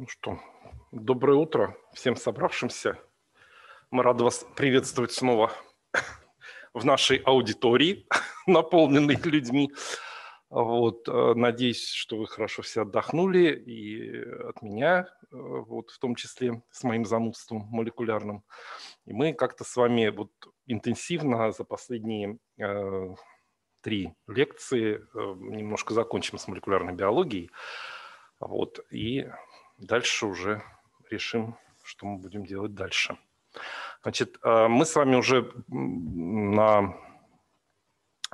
Ну что, доброе утро всем собравшимся. Мы рады вас приветствовать снова в нашей аудитории, наполненной людьми. Вот, э, надеюсь, что вы хорошо все отдохнули и от меня, э, вот, в том числе с моим занудством молекулярным. И мы как-то с вами вот интенсивно за последние э, три лекции э, немножко закончим с молекулярной биологией. Вот, и дальше уже решим, что мы будем делать дальше. Значит, а, мы с вами уже на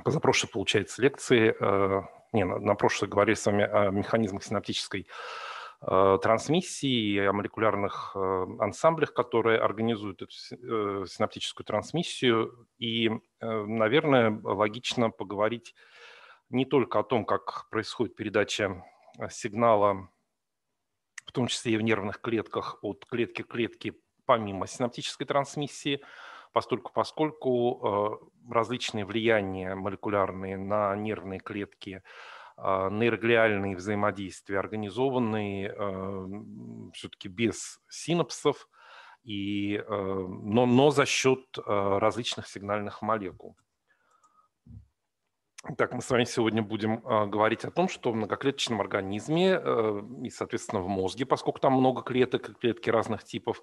позапрошлой, получается, лекции, а, не, на, на прошлой говорили с вами о механизмах синаптической а, трансмиссии, о молекулярных ансамблях, которые организуют эту э, синаптическую трансмиссию. И, э, наверное, логично поговорить не только о том, как происходит передача сигнала в том числе и в нервных клетках, от клетки к клетке помимо синаптической трансмиссии, поскольку, поскольку э, различные влияния молекулярные на нервные клетки, э, нейроглиальные взаимодействия организованы э, все-таки без синапсов, и, но, но за счет различных сигнальных молекул. Так, мы с вами сегодня будем э, говорить о том, что в многоклеточном организме э, и, соответственно, в мозге, поскольку там много клеток клетки разных типов,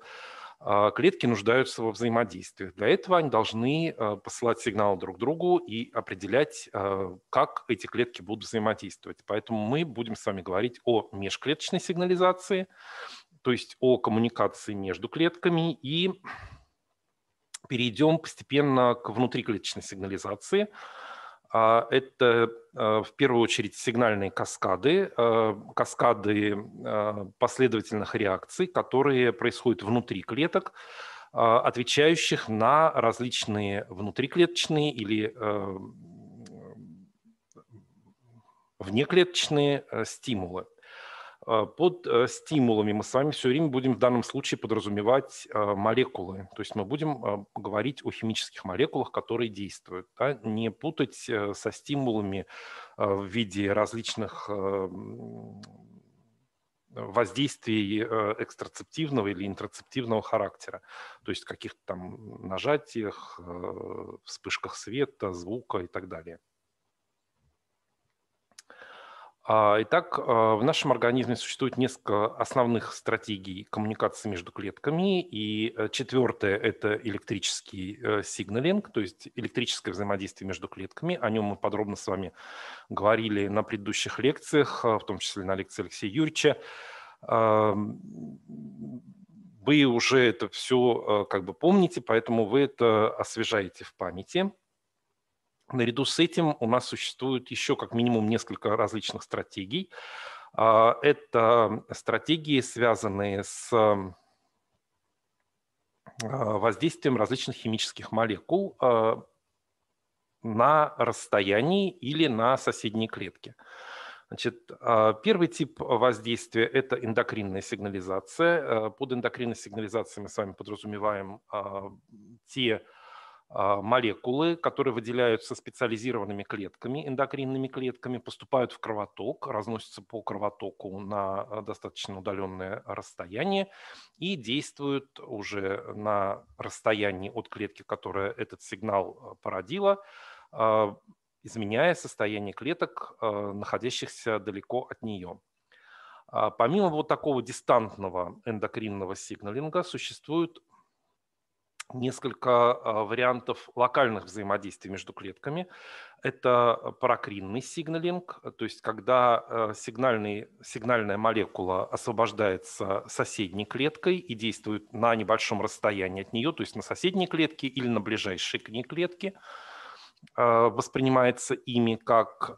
э, клетки нуждаются во взаимодействии. Для этого они должны э, посылать сигналы друг другу и определять, э, как эти клетки будут взаимодействовать. Поэтому мы будем с вами говорить о межклеточной сигнализации, то есть о коммуникации между клетками и перейдем постепенно к внутриклеточной сигнализации – а это э, в первую очередь сигнальные каскады, э, каскады э, последовательных реакций, которые происходят внутри клеток, отвечающих на различные внутриклеточные или внеклеточные стимулы. А, под э, стимулами мы с вами все время будем в данном случае подразумевать а, молекулы. То есть мы будем а, говорить о химических молекулах, которые действуют. Да? Не путать э, со стимулами в виде различных воздействий э, экстрацептивного или интрацептивного характера, то есть каких-то там нажатиях, вспышках света, звука и так далее. А, итак, а, в нашем организме существует несколько основных стратегий коммуникации между клетками. И э, четвертое – это электрический э, сигналинг, то есть электрическое взаимодействие между клетками. О нем мы подробно с вами говорили на предыдущих лекциях, а, в том числе на лекции Алексея Юрьевича. Вы уже это все э, как бы помните, поэтому вы это освежаете в памяти – Наряду с этим у нас существует еще как минимум несколько различных стратегий. А, это стратегии, связанные с а, воздействием различных химических молекул а, на расстоянии или на соседние клетки. Значит, первый тип воздействия – это эндокринная сигнализация. Э, под эндокринной сигнализацией мы с вами подразумеваем те а, молекулы, которые выделяются специализированными клетками, эндокринными клетками, поступают в кровоток, разносятся по кровотоку на а, достаточно удаленное расстояние и действуют уже на расстоянии от клетки, которая этот сигнал а, породила, изменяя состояние клеток, находящихся далеко от нее. Помимо вот такого дистантного эндокринного сигналинга существуют несколько а, вариантов локальных взаимодействий между клетками. Это а, паракринный сигналинг, э, то есть когда э, сигнальный, сигнальная молекула освобождается соседней клеткой и действует на небольшом расстоянии от нее, то есть на соседней клетке или на ближайшей к ней клетке, а, воспринимается ими как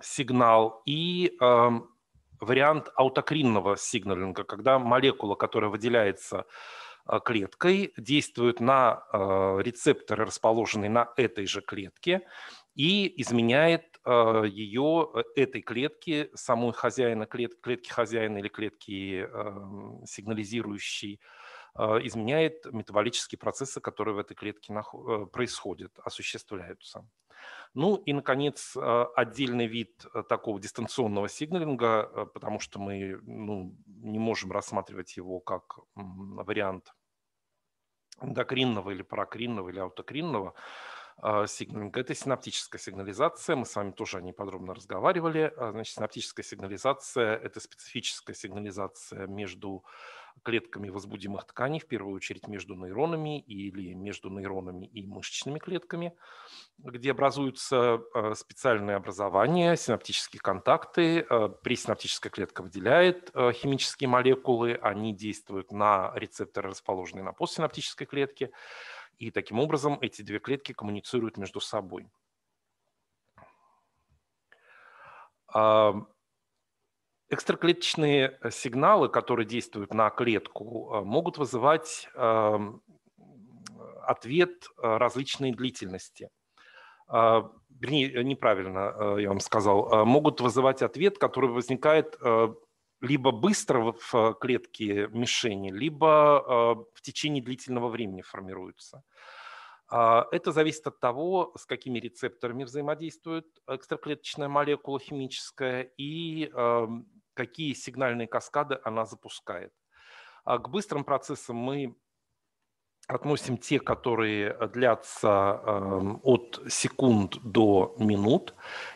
сигнал. И вариант аутокринного сигналинга, когда молекула, которая выделяется а, клеткой, действует на а, рецепторы, расположенные на этой же клетке, и изменяет а, ее, э, этой клетки, самой хозяина, клетки, клетки хозяина или клетки эм, сигнализирующей, изменяет метаболические процессы, которые в этой клетке э, происходят, осуществляются. Ну и, наконец, э, отдельный вид э, такого дистанционного сигналинга, э, потому что мы ну, не можем рассматривать его как вариант эндокринного или паракринного или аутокринного сигналинга. Это синаптическая сигнализация. Мы с вами тоже о ней подробно разговаривали. Значит, синаптическая сигнализация – это специфическая сигнализация между клетками возбудимых тканей, в первую очередь между нейронами или между нейронами и мышечными клетками, где образуются э, специальные образования, синаптические контакты. Э, пресинаптическая клетка выделяет э, химические молекулы, они действуют на рецепторы, расположенные на постсинаптической клетке, и таким образом эти две клетки коммуницируют между собой. Экстраклеточные э, сигналы, которые действуют на клетку, э, могут вызывать эм, ответ э, различной длительности. неправильно я вам сказал. Могут вызывать ответ, который возникает либо быстро в клетке мишени, либо в течение длительного времени формируется. Это зависит от того, с какими рецепторами взаимодействует экстраклеточная молекула химическая и эм, какие сигнальные каскады она запускает. А к быстрым процессам мы относим те, которые длятся эм, от секунд до минут.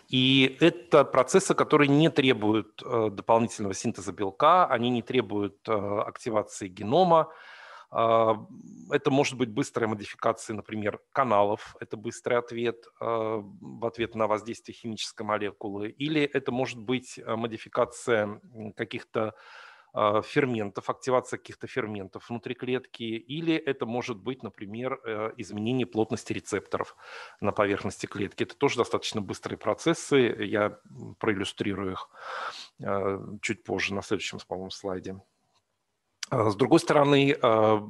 И это процессы, которые не требуют э, дополнительного синтеза белка, они не требуют э, активации генома, а, это может быть быстрая модификация, например, каналов, это быстрый ответ а, в ответ на воздействие химической молекулы, или это может быть а, модификация каких-то ферментов, активация каких-то ферментов внутри клетки, или это может быть, например, э, изменение плотности рецепторов на поверхности клетки. Это тоже достаточно быстрые процессы, я проиллюстрирую их чуть позже на следующем, по-моему, слайде. А, с другой стороны, а,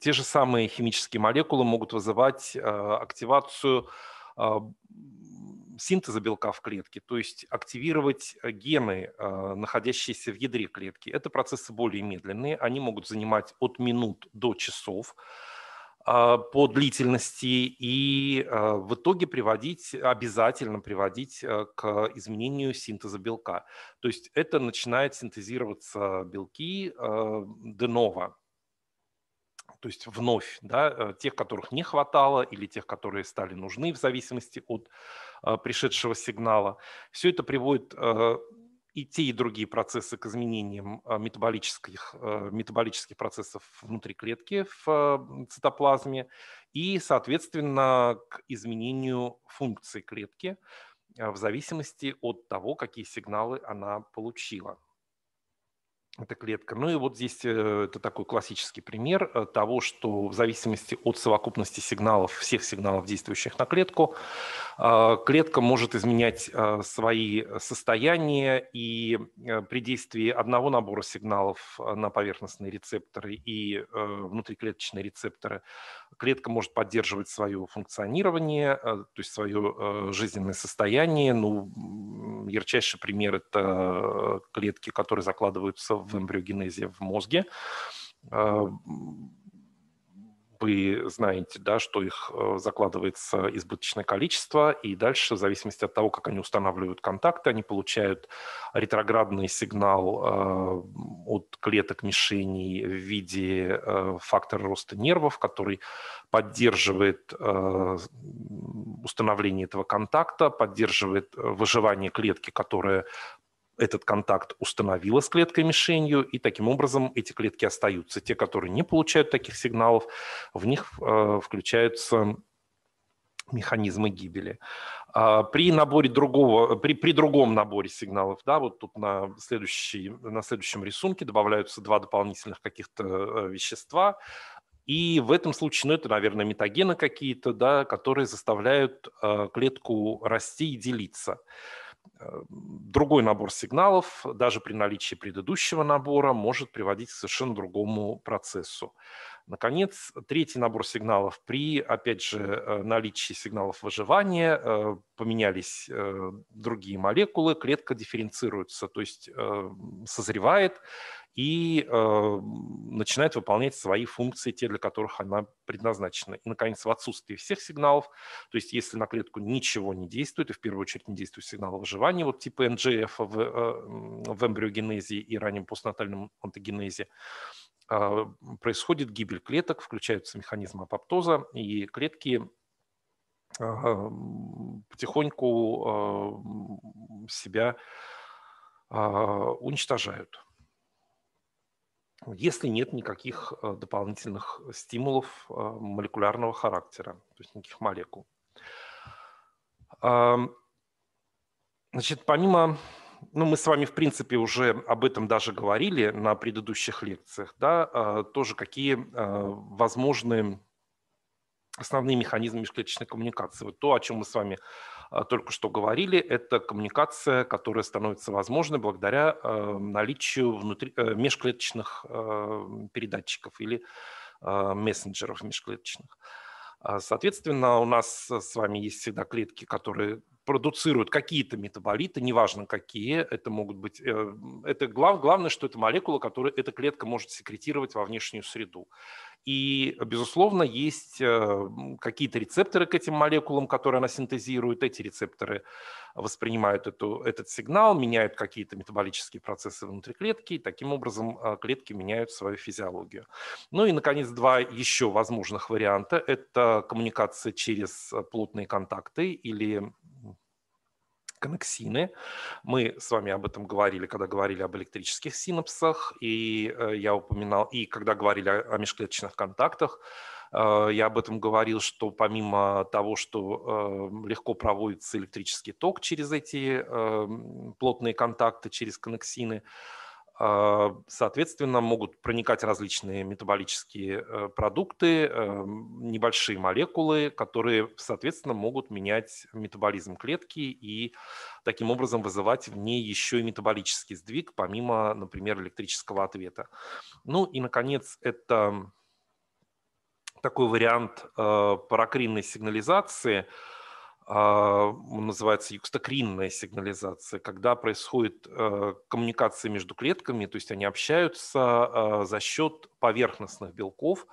те же самые химические молекулы могут вызывать а, активацию синтеза белка в клетке, то есть активировать гены, находящиеся в ядре клетки. Это процессы более медленные, они могут занимать от минут до часов. А, по длительности и а, в итоге приводить, обязательно приводить э, к изменению синтеза белка. То есть это начинает синтезироваться белки а, деново, то есть вновь, да, э, тех, которых не хватало или тех, которые стали нужны в зависимости от пришедшего сигнала. Все это приводит и те, и другие процессы к изменениям а, метаболических, а, метаболических процессов внутри клетки в а, цитоплазме и, соответственно, к изменению функции клетки в зависимости от того, какие сигналы она получила эта клетка. Ну и вот здесь э, это такой классический пример э, того, что в зависимости от совокупности сигналов, всех сигналов, действующих на клетку, а, клетка может изменять а, свои э, состояния, и при действии одного набора сигналов на поверхностные рецепторы и внутриклеточные рецепторы клетка может поддерживать свое функционирование, э, то есть свое э, жизненное состояние. Ну, ярчайший пример – это э, клетки, которые закладываются в эмбриогенезе в мозге вы знаете, да, что их э, закладывается избыточное количество, и дальше, в зависимости от того, как они устанавливают контакты, они получают ретроградный сигнал э, от клеток мишеней в виде э, фактора роста нервов, который поддерживает установление этого контакта, поддерживает выживание клетки, которая этот контакт установила с клеткой-мишенью, и таким образом эти клетки остаются. Те, которые не получают таких сигналов, в них э, включаются механизмы гибели. А, при наборе другого, при, при другом наборе сигналов, да, вот тут на, следующий, на следующем рисунке добавляются два дополнительных каких-то э, вещества, и в этом случае, ну, это, наверное, метагены какие-то, да, которые заставляют э, клетку расти и делиться другой набор сигналов, даже при наличии предыдущего набора, может приводить к совершенно другому процессу. Наконец, третий набор сигналов при, опять же, э, наличии сигналов выживания э, поменялись э, другие молекулы, клетка дифференцируется, то есть созревает, и э, начинает выполнять свои функции, те, для которых она предназначена. И, наконец, в отсутствии всех сигналов, то есть если на клетку ничего не действует, и в первую очередь не действует сигнал выживания, вот типа NGF в, э, в эмбриогенезе и раннем постнатальном онтогенезе, э, происходит гибель клеток, включаются механизмы апоптоза, и клетки а, потихоньку а, себя уничтожают. Ну, если нет никаких э, дополнительных э, стимулов э, молекулярного характера, то есть никаких молекул. Значит, помимо, ну мы с вами в принципе уже об этом даже говорили на предыдущих лекциях, да, а, тоже какие а, возможные основные механизмы межклеточной коммуникации. Вот то, о чем мы с вами а, только что говорили, это коммуникация, которая становится возможной благодаря э, наличию внутри, э, межклеточных э, передатчиков или мессенджеров межклеточных. А, соответственно, у нас с вами есть всегда клетки, которые продуцируют какие-то метаболиты, неважно какие, это могут быть, э, это глав, главное, что это молекула, которую эта клетка может секретировать во внешнюю среду. И, безусловно, есть э, какие-то рецепторы к этим молекулам, которые она синтезирует. Эти рецепторы воспринимают эту, этот сигнал, меняют какие-то метаболические процессы внутри клетки, и таким образом э, клетки меняют свою физиологию. Ну и, наконец, два еще возможных варианта. Это коммуникация через плотные контакты или коннексины. Мы с вами об этом говорили, когда говорили об электрических синапсах, и э, я упоминал, и когда говорили о межклеточных контактах, э, я об этом говорил, что помимо того, что э, легко проводится электрический ток через эти плотные контакты, через коннексины, а, соответственно, могут проникать различные метаболические э, продукты, эм, небольшие молекулы, которые, соответственно, могут менять метаболизм клетки и таким образом вызывать в ней еще и метаболический сдвиг, помимо, например, электрического ответа. Ну и, наконец, это такой вариант э, паракринной сигнализации – а, называется юкстокринная сигнализация, когда происходит э, коммуникация между клетками, то есть они общаются а, за счет поверхностных белков,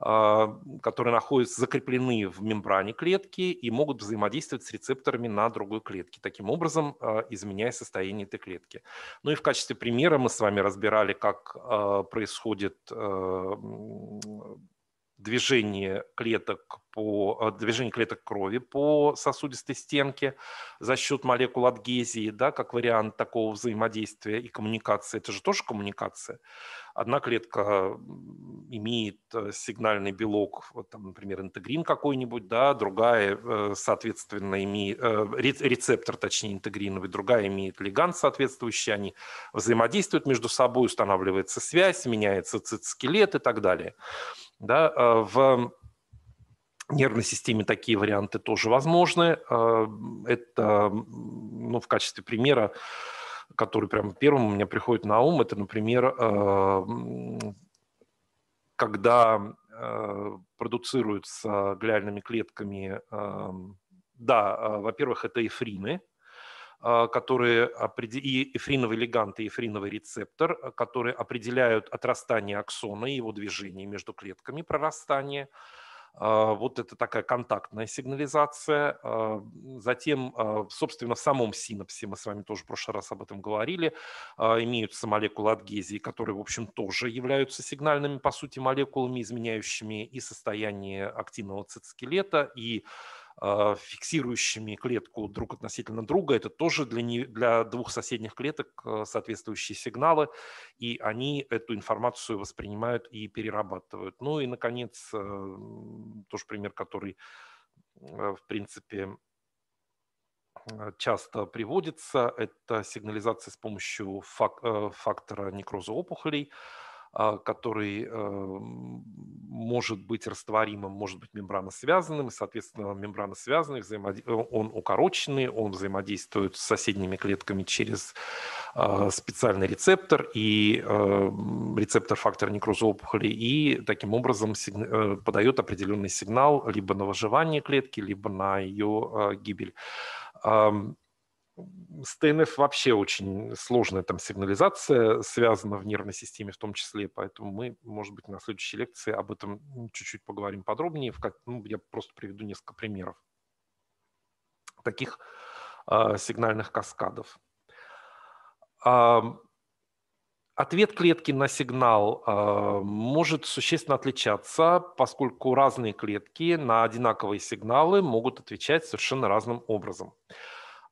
а, которые находятся закреплены в мембране клетки и могут взаимодействовать с рецепторами на другой клетке, таким образом изменяя состояние этой клетки. Ну и в качестве примера мы с вами разбирали, как происходит э, движение клеток, по, э, движение клеток крови по сосудистой стенке за счет молекул адгезии, да, как вариант такого взаимодействия и коммуникации. Это же тоже коммуникация. Одна клетка имеет э, сигнальный белок, вот там, например, интегрин какой-нибудь, да, другая, э, соответственно, имеет, рецептор, точнее, интегриновый, другая имеет лиганд соответствующий, они взаимодействуют между собой, устанавливается связь, меняется цитоскелет и так далее. Да, а, в нервной системе такие варианты тоже возможны. А, это ну, в качестве примера, который прямо первым у меня приходит на ум, это, например, а, когда продуцируются глиальными клетками, да, во-первых, это эфрины, а, которые и эфриновый легант и эфриновый рецептор, а, которые определяют отрастание аксона и его движение между клетками, прорастание. А, вот это такая контактная сигнализация. Затем, собственно, в самом синапсе, мы с вами тоже в прошлый раз об этом говорили, имеются молекулы адгезии, которые, в общем, тоже являются сигнальными, по сути, молекулами, изменяющими и состояние активного цитоскелета, и а, фиксирующими клетку друг относительно друга. Это тоже для, не, для двух соседних клеток а, соответствующие сигналы, и они эту информацию воспринимают и перерабатывают. Ну и, наконец, э, тоже пример, который, э, в принципе, э, часто приводится. Это сигнализация с помощью фактора некроза опухолей. А, который э, может быть растворимым, может быть мембраносвязанным, и, соответственно, мембраносвязанный взаимод... Э, он укороченный, он взаимодействует с соседними клетками через а, специальный рецептор и э, рецептор фактора некроза опухоли, и таким образом подает определенный сигнал либо на выживание клетки, либо на ее гибель с ТНФ вообще очень сложная там сигнализация связана в нервной системе в том числе, поэтому мы, может быть, на следующей лекции об этом чуть-чуть поговорим подробнее. В как, ну, я просто приведу несколько примеров таких э, сигнальных каскадов. Э, ответ клетки на сигнал э, может существенно отличаться, поскольку разные клетки на одинаковые сигналы могут отвечать совершенно разным образом.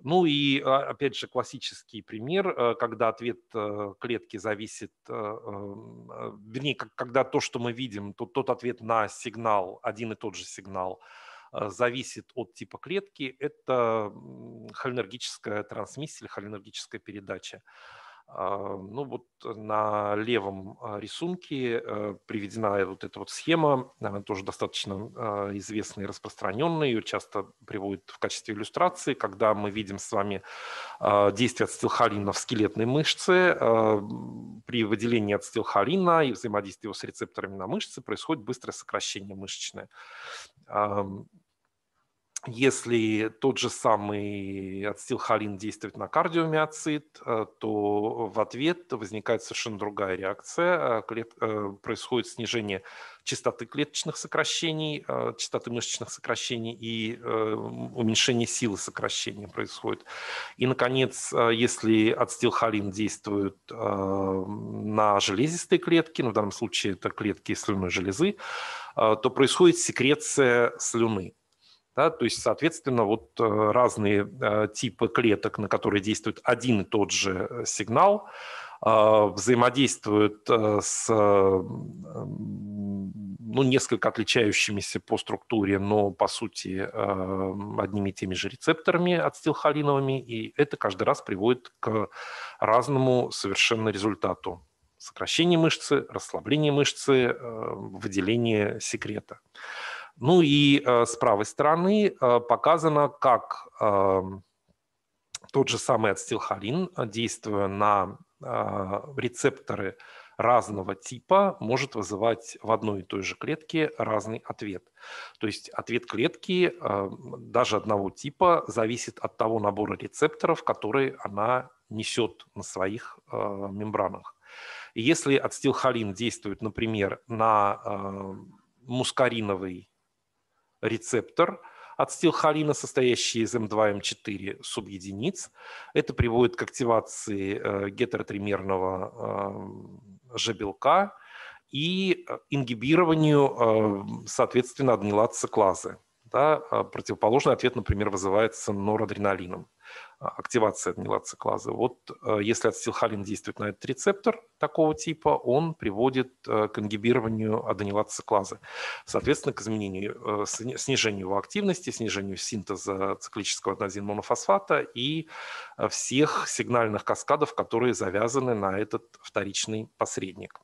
Ну и, а, опять же, классический пример, э, когда ответ э, клетки зависит, э, эм, вернее, когда то, что мы видим, то, тот ответ на сигнал, один и тот же сигнал, зависит от типа клетки, это холинергическая трансмиссия или холинергическая передача. А, ну вот на левом а, рисунке э, приведена вот эта вот схема, она тоже достаточно а, известная и распространенная, ее часто приводят в качестве иллюстрации, когда мы видим с вами действие ацетилхолина в скелетной мышце, при выделении ацетилхолина и взаимодействии его с рецепторами на мышце происходит быстрое сокращение мышечное если тот же самый ацетилхолин действует на кардиомиоцит, э, то в ответ возникает совершенно другая реакция. Э, э, происходит снижение частоты клеточных сокращений, частоты мышечных сокращений и уменьшение силы сокращения происходит. И, наконец, если ацетилхолин действует на железистые клетки, ну, в данном случае это клетки слюной железы, то происходит секреция слюны. Да, то есть, соответственно, вот э, разные э, типы клеток, на которые действует один и тот же э, сигнал, а, взаимодействуют с ну, несколько отличающимися по структуре, но по сути одними и теми же рецепторами ацетилхолиновыми, и это каждый раз приводит к разному совершенно результату. Сокращение мышцы, расслабление мышцы, выделение секрета. Ну и э, с правой стороны э, показано, как э, тот же самый ацетилхолин, э, действуя на э, рецепторы разного типа, может вызывать в одной и той же клетке разный ответ. То есть ответ клетки э, даже одного типа зависит от того набора рецепторов, которые она несет на своих э, мембранах. если ацетилхолин действует, например, на э, мускариновый рецептор от стилхолина, состоящий из М2-М4 эм эм субъединиц. Это приводит к активации э, гетеротримерного э, Ж-белка и э, ингибированию, соответственно, админилат Да, а противоположный ответ, например, вызывается норадреналином активация адмилациклазы. Вот э, если ацетилхолин действует на этот рецептор такого типа, он приводит э, к ингибированию аденилациклазы, соответственно, к изменению, э, снижению его активности, снижению синтеза циклического аденозинмонофосфата и всех сигнальных каскадов, которые завязаны на этот вторичный посредник.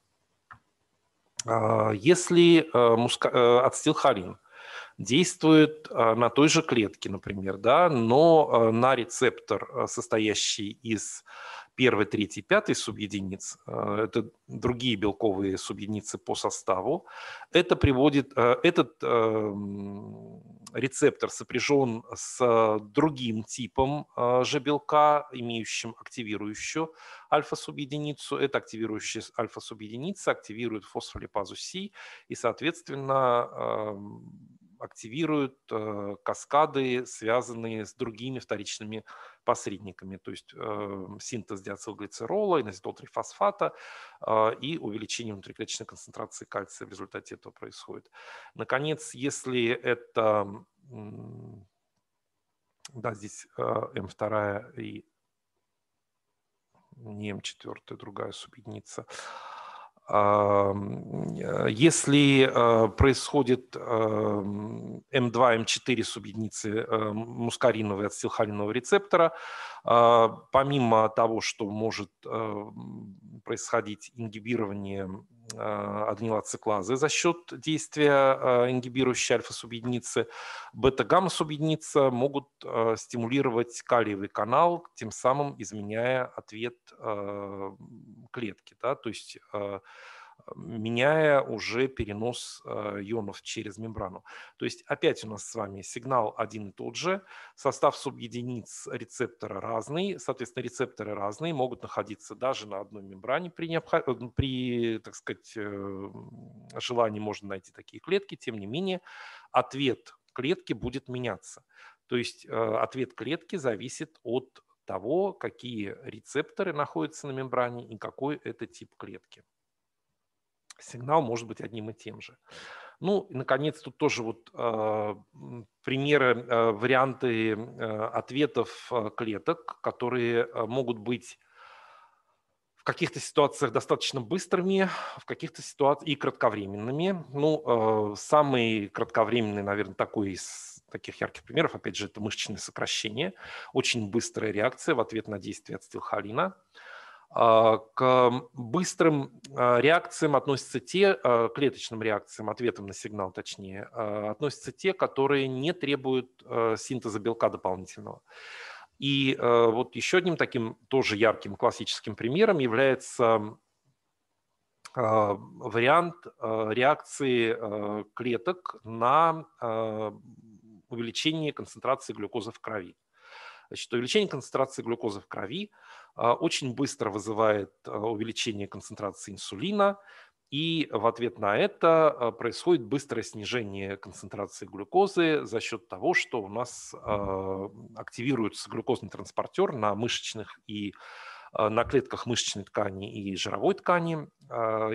А, если ацетилхолин – действует а, на той же клетке, например, да, но а, на рецептор, а, состоящий из первой, третьей, пятой субъединиц, это другие белковые субъединицы по составу, это приводит, этот эм, рецептор сопряжен с другим типом же белка, имеющим активирующую альфа-субъединицу. Эта активирующая альфа-субъединица активирует фосфолипазу С, и, соответственно, эм, активируют э, каскады, связанные с другими вторичными посредниками, то есть э, синтез диацилглицерола, иназидолтрифосфата э, и увеличение внутриклеточной концентрации кальция в результате этого происходит. Наконец, если это да, здесь э, М2 эм и не М4, эм другая субъединица. А, если а, происходит М2, а, М4 эм эм субъединицы мускариновой ацетилхолинового рецептора, помимо того, что может происходить ингибирование аденилациклазы э, за счет действия э, ингибирующей альфа-субъединицы. Бета-гамма-субъединица могут э, стимулировать калиевый канал, тем самым изменяя ответ клетки. Да? То есть меняя уже перенос а, ионов через мембрану. То есть опять у нас с вами сигнал один и тот же, состав субъединиц рецептора разный, соответственно, рецепторы разные, могут находиться даже на одной мембране при, э, при так сказать, э, желании можно найти такие клетки, тем не менее ответ клетки будет меняться. То есть э, ответ клетки зависит от того, какие рецепторы находятся на мембране и какой это тип клетки сигнал может быть одним и тем же. Ну, и, наконец, тут тоже вот э, примеры, э, варианты э, ответов э, клеток, которые э, могут быть в каких-то ситуациях достаточно быстрыми, в каких-то ситуациях и кратковременными. Ну, э, самый кратковременный, наверное, такой из таких ярких примеров, опять же, это мышечное сокращение, очень быстрая реакция в ответ на действие ацетилхолина. холина а, к быстрым а, реакциям относятся те, а, клеточным реакциям, ответам на сигнал точнее, относятся те, которые не требуют синтеза белка дополнительного. И вот еще одним таким тоже ярким классическим примером является вариант реакции клеток на увеличение концентрации глюкозы в крови. Значит, увеличение концентрации глюкозы в крови а, очень быстро вызывает а, увеличение концентрации инсулина, и в ответ на это а, происходит быстрое снижение концентрации глюкозы за счет того, что у нас активируется глюкозный транспортер на мышечных и на клетках мышечной ткани и жировой ткани,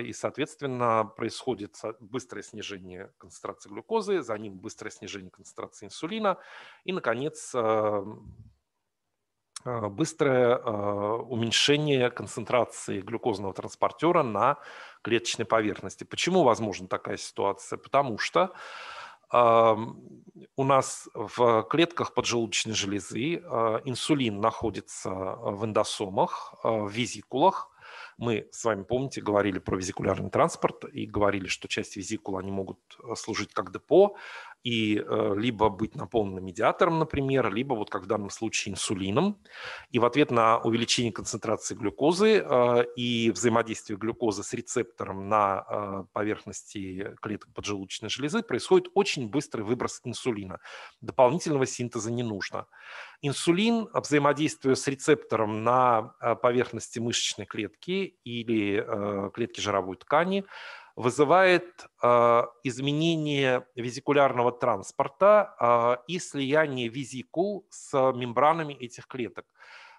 и, соответственно, происходит быстрое снижение концентрации глюкозы, за ним быстрое снижение концентрации инсулина, и, наконец, Э, быстрое э, уменьшение концентрации глюкозного транспортера на клеточной поверхности. Почему возможна такая ситуация? Потому что у нас в клетках поджелудочной железы э, инсулин находится в эндосомах, в визикулах, мы с вами, помните, говорили про визикулярный транспорт и говорили, что часть визикул они могут э, служить как депо и э, либо быть наполнены медиатором, например, либо вот как в данном случае инсулином. И в ответ на увеличение концентрации глюкозы э, и взаимодействие глюкозы с рецептором на поверхности клеток поджелудочной железы происходит очень быстрый выброс инсулина. Дополнительного синтеза не нужно. Инсулин, взаимодействуя с рецептором на э, поверхности мышечной клетки или э, клетки жировой ткани, вызывает э, изменение визикулярного транспорта и слияние визикул с мембранами этих клеток.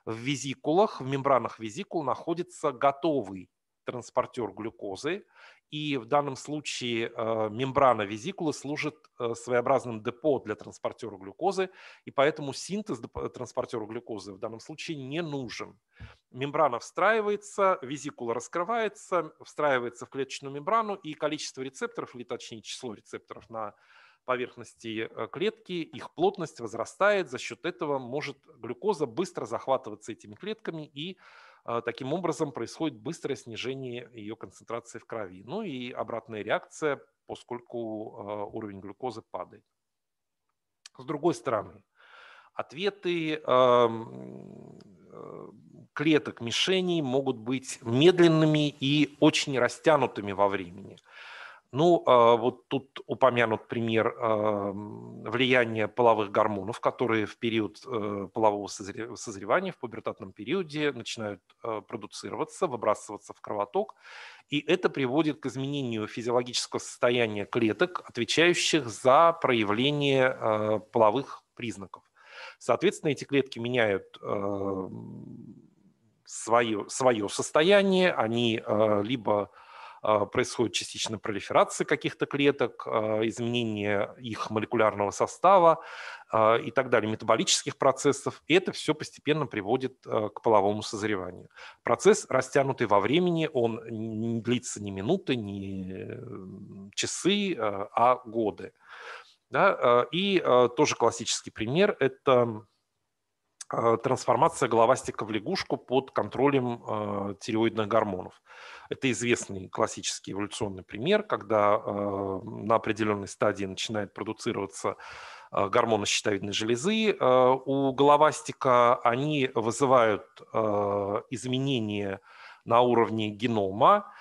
В визикулах, в мембранах визикул находится готовый транспортер глюкозы, и в данном случае э, мембрана визикулы служит э, своеобразным депо для транспортера глюкозы, и поэтому синтез э, транспортера глюкозы в данном случае не нужен. Мембрана встраивается, визикула раскрывается, встраивается в клеточную мембрану, и количество рецепторов, или точнее число рецепторов на поверхности клетки, их плотность возрастает, за счет этого может глюкоза быстро захватываться этими клетками и а, таким образом, происходит быстрое снижение ее концентрации в крови. Ну и обратная реакция, поскольку а, уровень глюкозы падает. С другой стороны, ответы а, клеток мишеней могут быть медленными и очень растянутыми во времени. Ну, а, вот тут упомянут пример а, влияния половых гормонов, которые в период э, полового созревания, в пубертатном периоде начинают э, продуцироваться, выбрасываться в кровоток. И это приводит к изменению физиологического состояния клеток, отвечающих за проявление э, половых признаков. Соответственно, эти клетки меняют свое, свое состояние, они либо а, происходит частично пролиферация каких-то клеток, а, изменение их молекулярного состава а, и так далее, метаболических процессов. И это все постепенно приводит к половому созреванию. Процесс растянутый во времени, он не длится ни минуты, ни часы, а годы. Да? И тоже классический пример – это трансформация головастика в лягушку под контролем тиреоидных гормонов. Это известный классический эволюционный пример, когда э, на определенной стадии начинает продуцироваться э, гормоны щитовидной железы. Э, у головастика они вызывают изменения на уровне генома,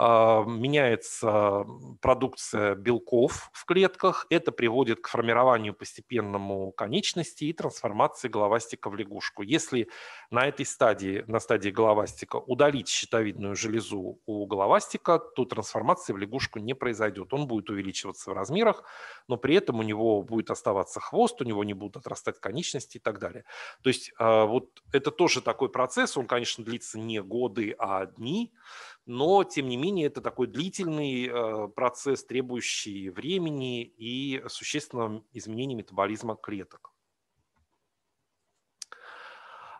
а, меняется продукция белков в клетках. Это приводит к формированию постепенному конечности и трансформации головастика в лягушку. Если на этой стадии, на стадии головастика удалить щитовидную железу у головастика, то трансформации в лягушку не произойдет. Он будет увеличиваться в размерах, но при этом у него будет оставаться хвост, у него не будут отрастать конечности и так далее. То есть а, вот это тоже такой процесс, он, конечно, длится не годы, а дни, но, тем не менее, это такой длительный э, процесс, требующий времени и существенного изменения метаболизма клеток.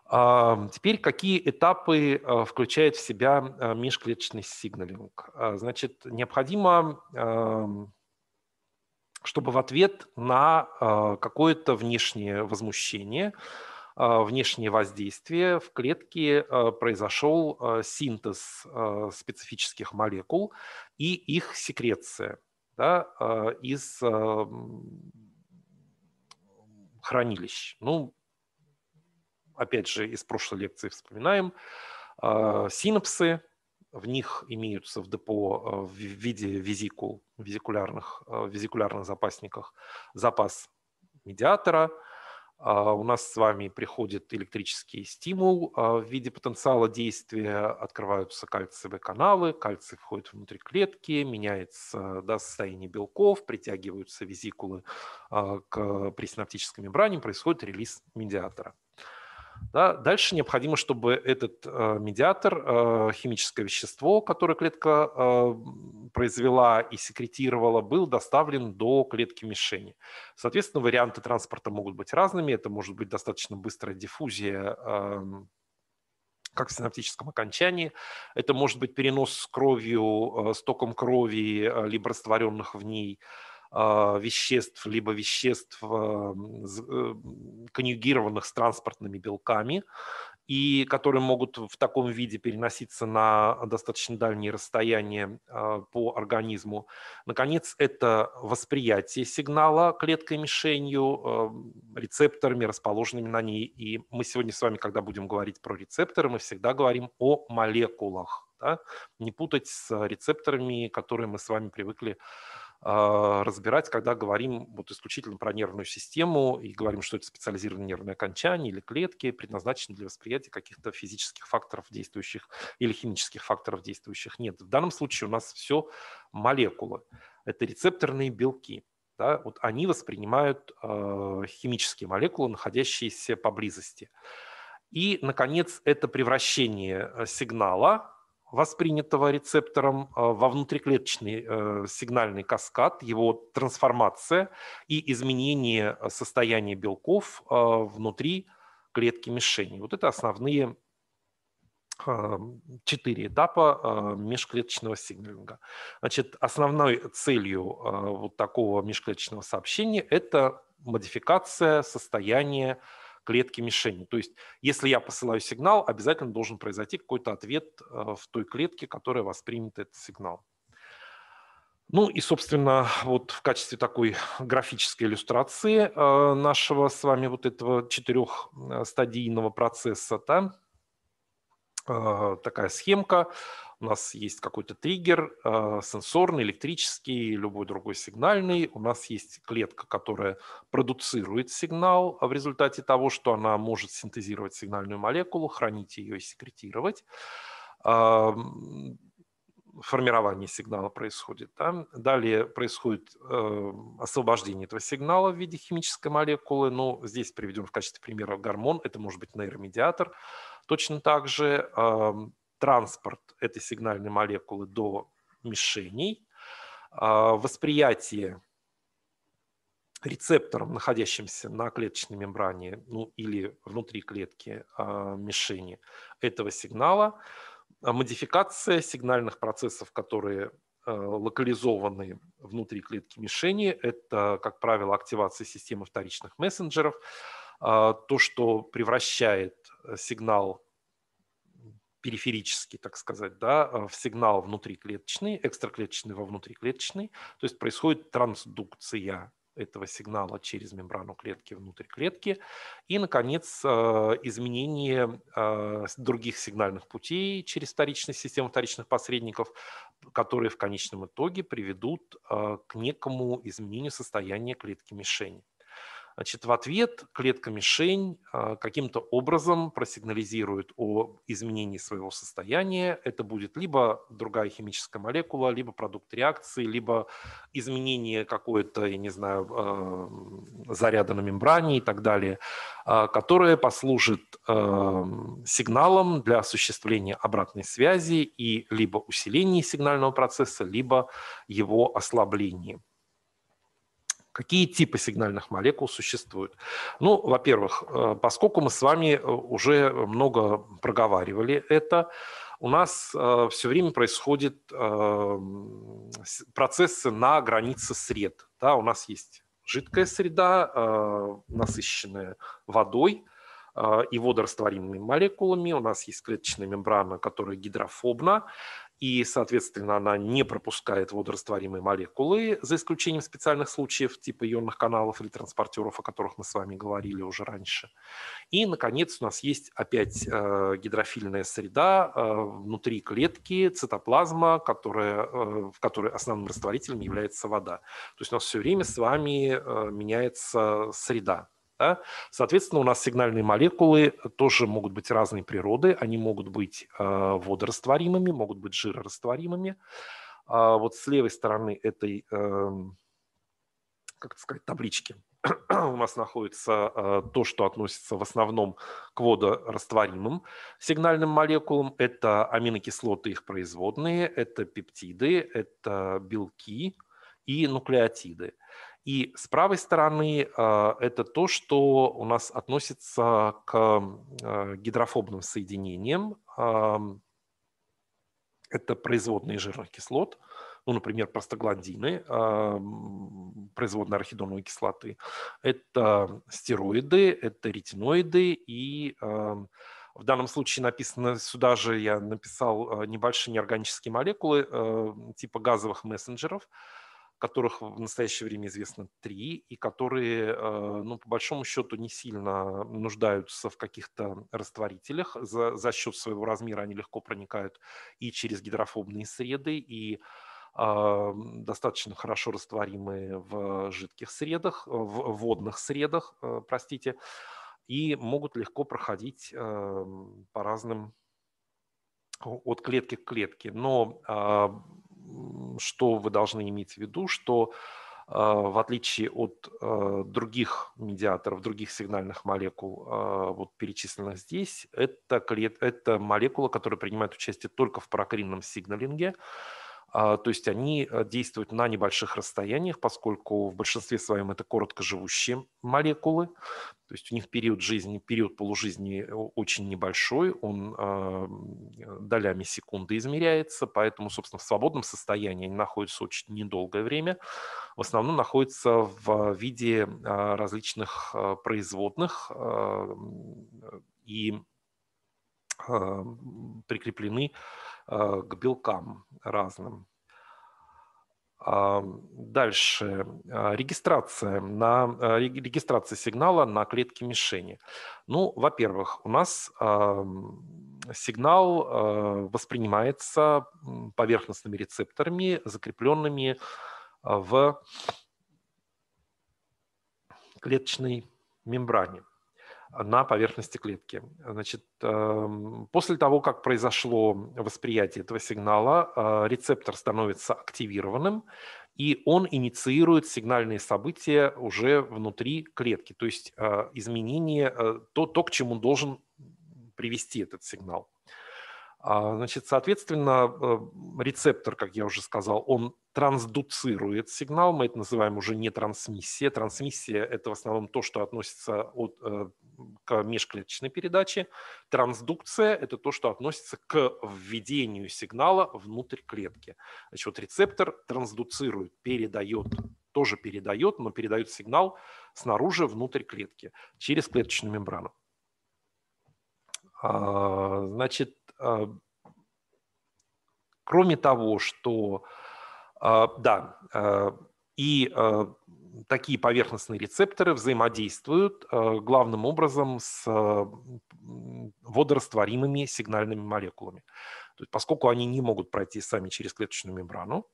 А, теперь какие этапы э, включает в себя э, межклеточный сигналинг? А, значит, необходимо, эм, чтобы в ответ на какое-то внешнее возмущение – а, внешние воздействия в клетке а, произошел а, синтез специфических молекул и их секреция да, из хранилищ. Ну, опять же, из прошлой лекции вспоминаем, синапсы, в них имеются в депо в виде визикул, визикулярных, визикулярных запасниках, запас медиатора – а, у нас с вами приходит электрический стимул а, в виде потенциала действия, открываются кальциевые каналы, кальций входит внутрь клетки, меняется да, состояние белков, притягиваются визикулы а, к пресинаптической мембране, происходит релиз медиатора. Да? Дальше необходимо, чтобы этот э, медиатор, э, химическое вещество, которое клетка э, произвела и секретировала, был доставлен до клетки мишени. Соответственно, варианты транспорта могут быть разными. Это может быть достаточно быстрая диффузия э, как в синаптическом окончании. Это может быть перенос с кровью, э, с крови, э, либо растворенных в ней. А, веществ, либо веществ, а, э, конъюгированных с транспортными белками, и которые могут в таком виде переноситься на достаточно дальние расстояния а, по организму. Наконец, это восприятие сигнала клеткой-мишенью, рецепторами, расположенными на ней. И мы сегодня с вами, когда будем говорить про рецепторы, мы всегда говорим о молекулах. Да? Не путать с рецепторами, которые мы с вами привыкли а, разбирать, когда говорим вот исключительно про нервную систему и говорим, что это специализированные нервные окончания или клетки, предназначены для восприятия каких-то физических факторов действующих или химических факторов действующих. Нет, в данном случае у нас все молекулы. Это рецепторные белки. Да, вот они воспринимают э, химические молекулы, находящиеся поблизости. И, наконец, это превращение э, сигнала воспринятого рецептором э, во внутриклеточный э, сигнальный каскад, его трансформация и изменение э, состояния белков внутри клетки мишени. Вот это основные четыре этапа межклеточного сигналинга. Значит, основной целью вот такого межклеточного сообщения – это модификация состояния клетки мишени. То есть, если я посылаю сигнал, обязательно должен произойти какой-то ответ э, в той клетке, которая воспримет этот сигнал. Ну и, собственно, вот в качестве такой графической иллюстрации э, нашего с вами вот этого четырехстадийного процесса, да, э, такая схемка. У нас есть какой-то триггер, а, сенсорный, электрический, любой другой сигнальный. У нас есть клетка, которая продуцирует сигнал а в результате того, что она может синтезировать сигнальную молекулу, хранить ее и секретировать а, формирование сигнала происходит. Да? Далее происходит э, освобождение этого сигнала в виде химической молекулы. Ну, здесь приведем в качестве примера гормон, это может быть нейромедиатор. Точно так же транспорт этой сигнальной молекулы до мишеней, а, восприятие рецептором, находящимся на клеточной мембране ну, или внутри клетки а, мишени этого сигнала, а, модификация сигнальных процессов, которые локализованы внутри клетки мишени. Это, как правило, активация системы вторичных мессенджеров, то, что превращает сигнал периферически, так сказать, да, э, в сигнал внутриклеточный, экстраклеточный во внутриклеточный, то есть происходит трансдукция этого сигнала через мембрану клетки внутрь клетки. И, наконец, э, изменение э, других сигнальных путей через вторичные системы вторичных посредников, которые в конечном итоге приведут к некому изменению состояния клетки-мишени. Значит, в ответ клетка-мишень а, каким-то образом просигнализирует о изменении своего состояния. Это будет либо другая химическая молекула, либо продукт реакции, либо изменение какое-то, я не знаю, а, заряда на мембране и так далее, а, которое послужит сигналом для осуществления обратной связи и либо усиления сигнального процесса, либо его ослабления. Какие типы сигнальных молекул существуют? Ну, во-первых, э, поскольку мы с вами э, уже много проговаривали это, у нас э, все время происходят эм, процессы на границе сред. Да, у нас есть жидкая среда, насыщенная водой и водорастворимыми молекулами. У нас есть клеточная мембрана, которая гидрофобна и, соответственно, она не пропускает водорастворимые молекулы, за исключением специальных случаев типа ионных каналов или транспортеров, о которых мы с вами говорили уже раньше. И, наконец, у нас есть опять э, гидрофильная среда э, внутри клетки, цитоплазма, которая, э, в которой основным растворителем является вода. То есть у нас все время с вами меняется среда да? Соответственно, у нас сигнальные молекулы тоже могут быть разной природы. Они могут быть э, водорастворимыми, могут быть жирорастворимыми. А вот с левой стороны этой, эм, как это сказать, таблички у нас находится э, то, что относится в основном к водорастворимым сигнальным молекулам. Это аминокислоты, их производные, это пептиды, это белки и нуклеотиды. И с правой стороны а, это то, что у нас относится к а, гидрофобным соединениям. Это производные жирных кислот, ну, например, простагландины, производные орхидоновой кислоты. Это стероиды, это ретиноиды и в данном случае написано, сюда же я написал а, небольшие неорганические молекулы типа газовых мессенджеров – которых в настоящее время известно три, и которые, э, ну, по большому счету, не сильно нуждаются в каких-то растворителях. За, за счет своего размера они легко проникают и через гидрофобные среды, и а, достаточно хорошо растворимые в жидких средах, в водных средах, э, простите, и могут легко проходить э, по разным от клетки к клетке. Но а, что вы должны иметь в виду, что а, в отличие от а, других медиаторов, других сигнальных молекул, а, вот перечисленных здесь, это, это молекула, которая принимает участие только в прокринном сигналинге, а, то есть они э, действуют на небольших расстояниях, поскольку в большинстве своем это короткоживущие молекулы. То есть у них период жизни, период полужизни э, очень небольшой, он а, долями секунды измеряется, поэтому, собственно, в свободном состоянии они находятся очень недолгое время. В основном находятся в э, виде а, различных производных и а, прикреплены а, к белкам разным. А, дальше. Регистрация, на, регистрация сигнала на клетке мишени. Ну, во-первых, у нас сигнал воспринимается поверхностными рецепторами, закрепленными в клеточной мембране на поверхности клетки. Значит, эм, после того, как произошло восприятие этого сигнала, э, рецептор становится активированным, и он инициирует сигнальные события уже внутри клетки, то есть э, изменение, э, то, то к чему должен привести этот сигнал. А, значит, соответственно, э, рецептор, как я уже сказал, он трансдуцирует сигнал, мы это называем уже не трансмиссия. Трансмиссия – это в основном то, что относится от, э, к межклеточной передаче. Трансдукция – это то, что относится к введению сигнала внутрь клетки. Значит, вот рецептор трансдуцирует, передает тоже передает, но передает сигнал снаружи внутрь клетки через клеточную мембрану. А, значит, а, кроме того, что а, да, а, и такие поверхностные рецепторы взаимодействуют главным образом с водорастворимыми сигнальными молекулами. То есть, поскольку они не могут пройти сами через клеточную мембрану,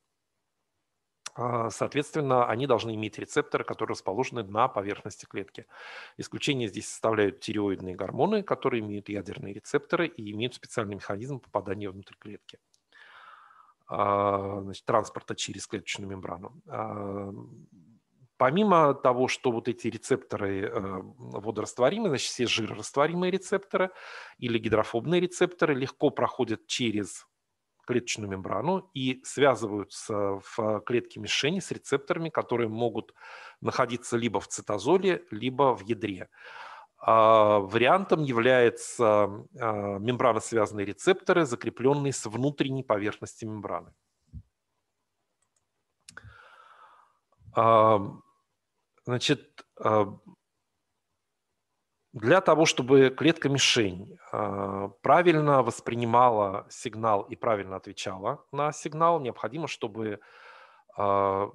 а, соответственно, они должны иметь рецепторы, которые расположены на поверхности клетки. Исключение здесь составляют тиреоидные гормоны, которые имеют ядерные рецепторы и имеют специальный механизм попадания внутрь клетки а, значит, транспорта через клеточную мембрану. А, помимо того, что вот эти рецепторы э, водорастворимые, значит, все жирорастворимые рецепторы или гидрофобные рецепторы легко проходят через клеточную мембрану и связываются в клетке мишени с рецепторами, которые могут находиться либо в цитозоле, либо в ядре. А, вариантом являются а, мембраносвязанные рецепторы, закрепленные с внутренней поверхности мембраны. А, значит, для того, чтобы клетка-мишень а, правильно воспринимала сигнал и правильно отвечала на сигнал, необходимо, чтобы а,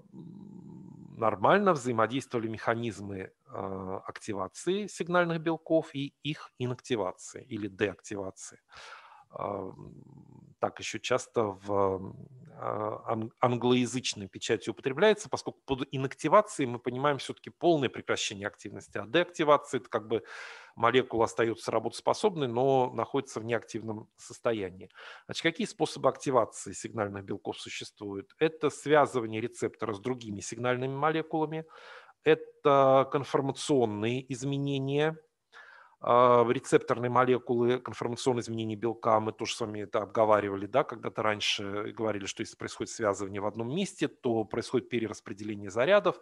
нормально взаимодействовали механизмы а, активации сигнальных белков и их инактивации или деактивации. А, так еще часто в а, англоязычной печати употребляется, поскольку под инактивацией мы понимаем все-таки полное прекращение активности, а деактивация – это как бы молекула остается работоспособной, но находится в неактивном состоянии. Значит, какие способы активации сигнальных белков существуют? Это связывание рецептора с другими сигнальными молекулами, это конформационные изменения – а, рецепторные молекулы конформационные изменения белка, мы тоже с вами это обговаривали, да, когда-то раньше говорили, что если происходит связывание в одном месте, то происходит перераспределение зарядов,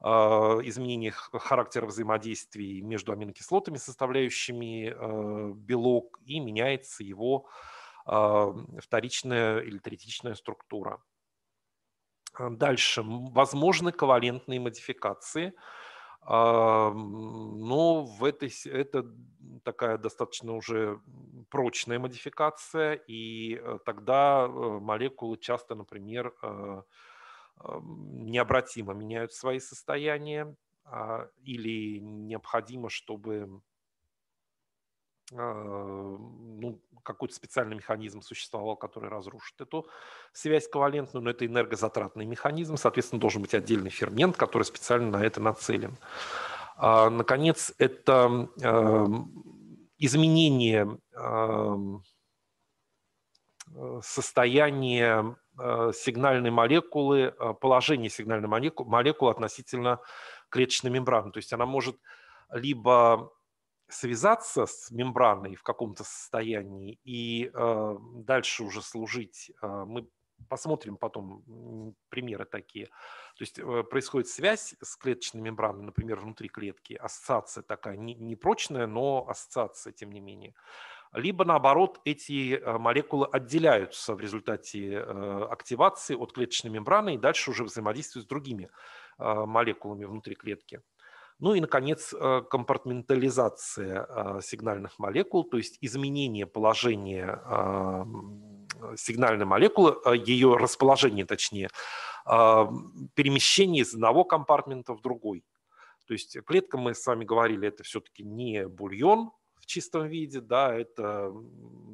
а, изменение характера взаимодействий между аминокислотами, составляющими э, белок, и меняется его а, вторичная или третичная структура. Дальше. Возможны ковалентные модификации – а, но в этой, это такая достаточно уже прочная модификация, и э, тогда э, молекулы часто, например, э, а, необратимо меняют свои состояния а, или необходимо, чтобы а, ну, какой-то специальный механизм существовал, который разрушит эту связь ковалентную, но это энергозатратный механизм, соответственно, должен быть отдельный фермент, который специально на это нацелен. А, наконец, это эм, эм, э, изменение э, состояния сигнальной молекулы, э, положение сигнальной молекулы, молекулы относительно клеточной мембраны. То есть она может либо связаться с мембраной в каком-то состоянии и э, дальше уже служить. Э, мы посмотрим потом примеры такие. То есть э, происходит связь с клеточной мембраной, например, внутри клетки, ассоциация такая, не, не прочная, но ассоциация, тем не менее. Либо, наоборот, эти э, молекулы отделяются в результате э, активации от клеточной мембраны и дальше уже взаимодействуют с другими молекулами внутри клетки. Ну и, наконец, э, компартментализация э, сигнальных молекул, то есть изменение положения э, сигнальной молекулы, ее расположение точнее, перемещение из одного компартмента в другой. То есть клетка, мы с вами говорили, это все-таки не бульон в чистом виде, да, это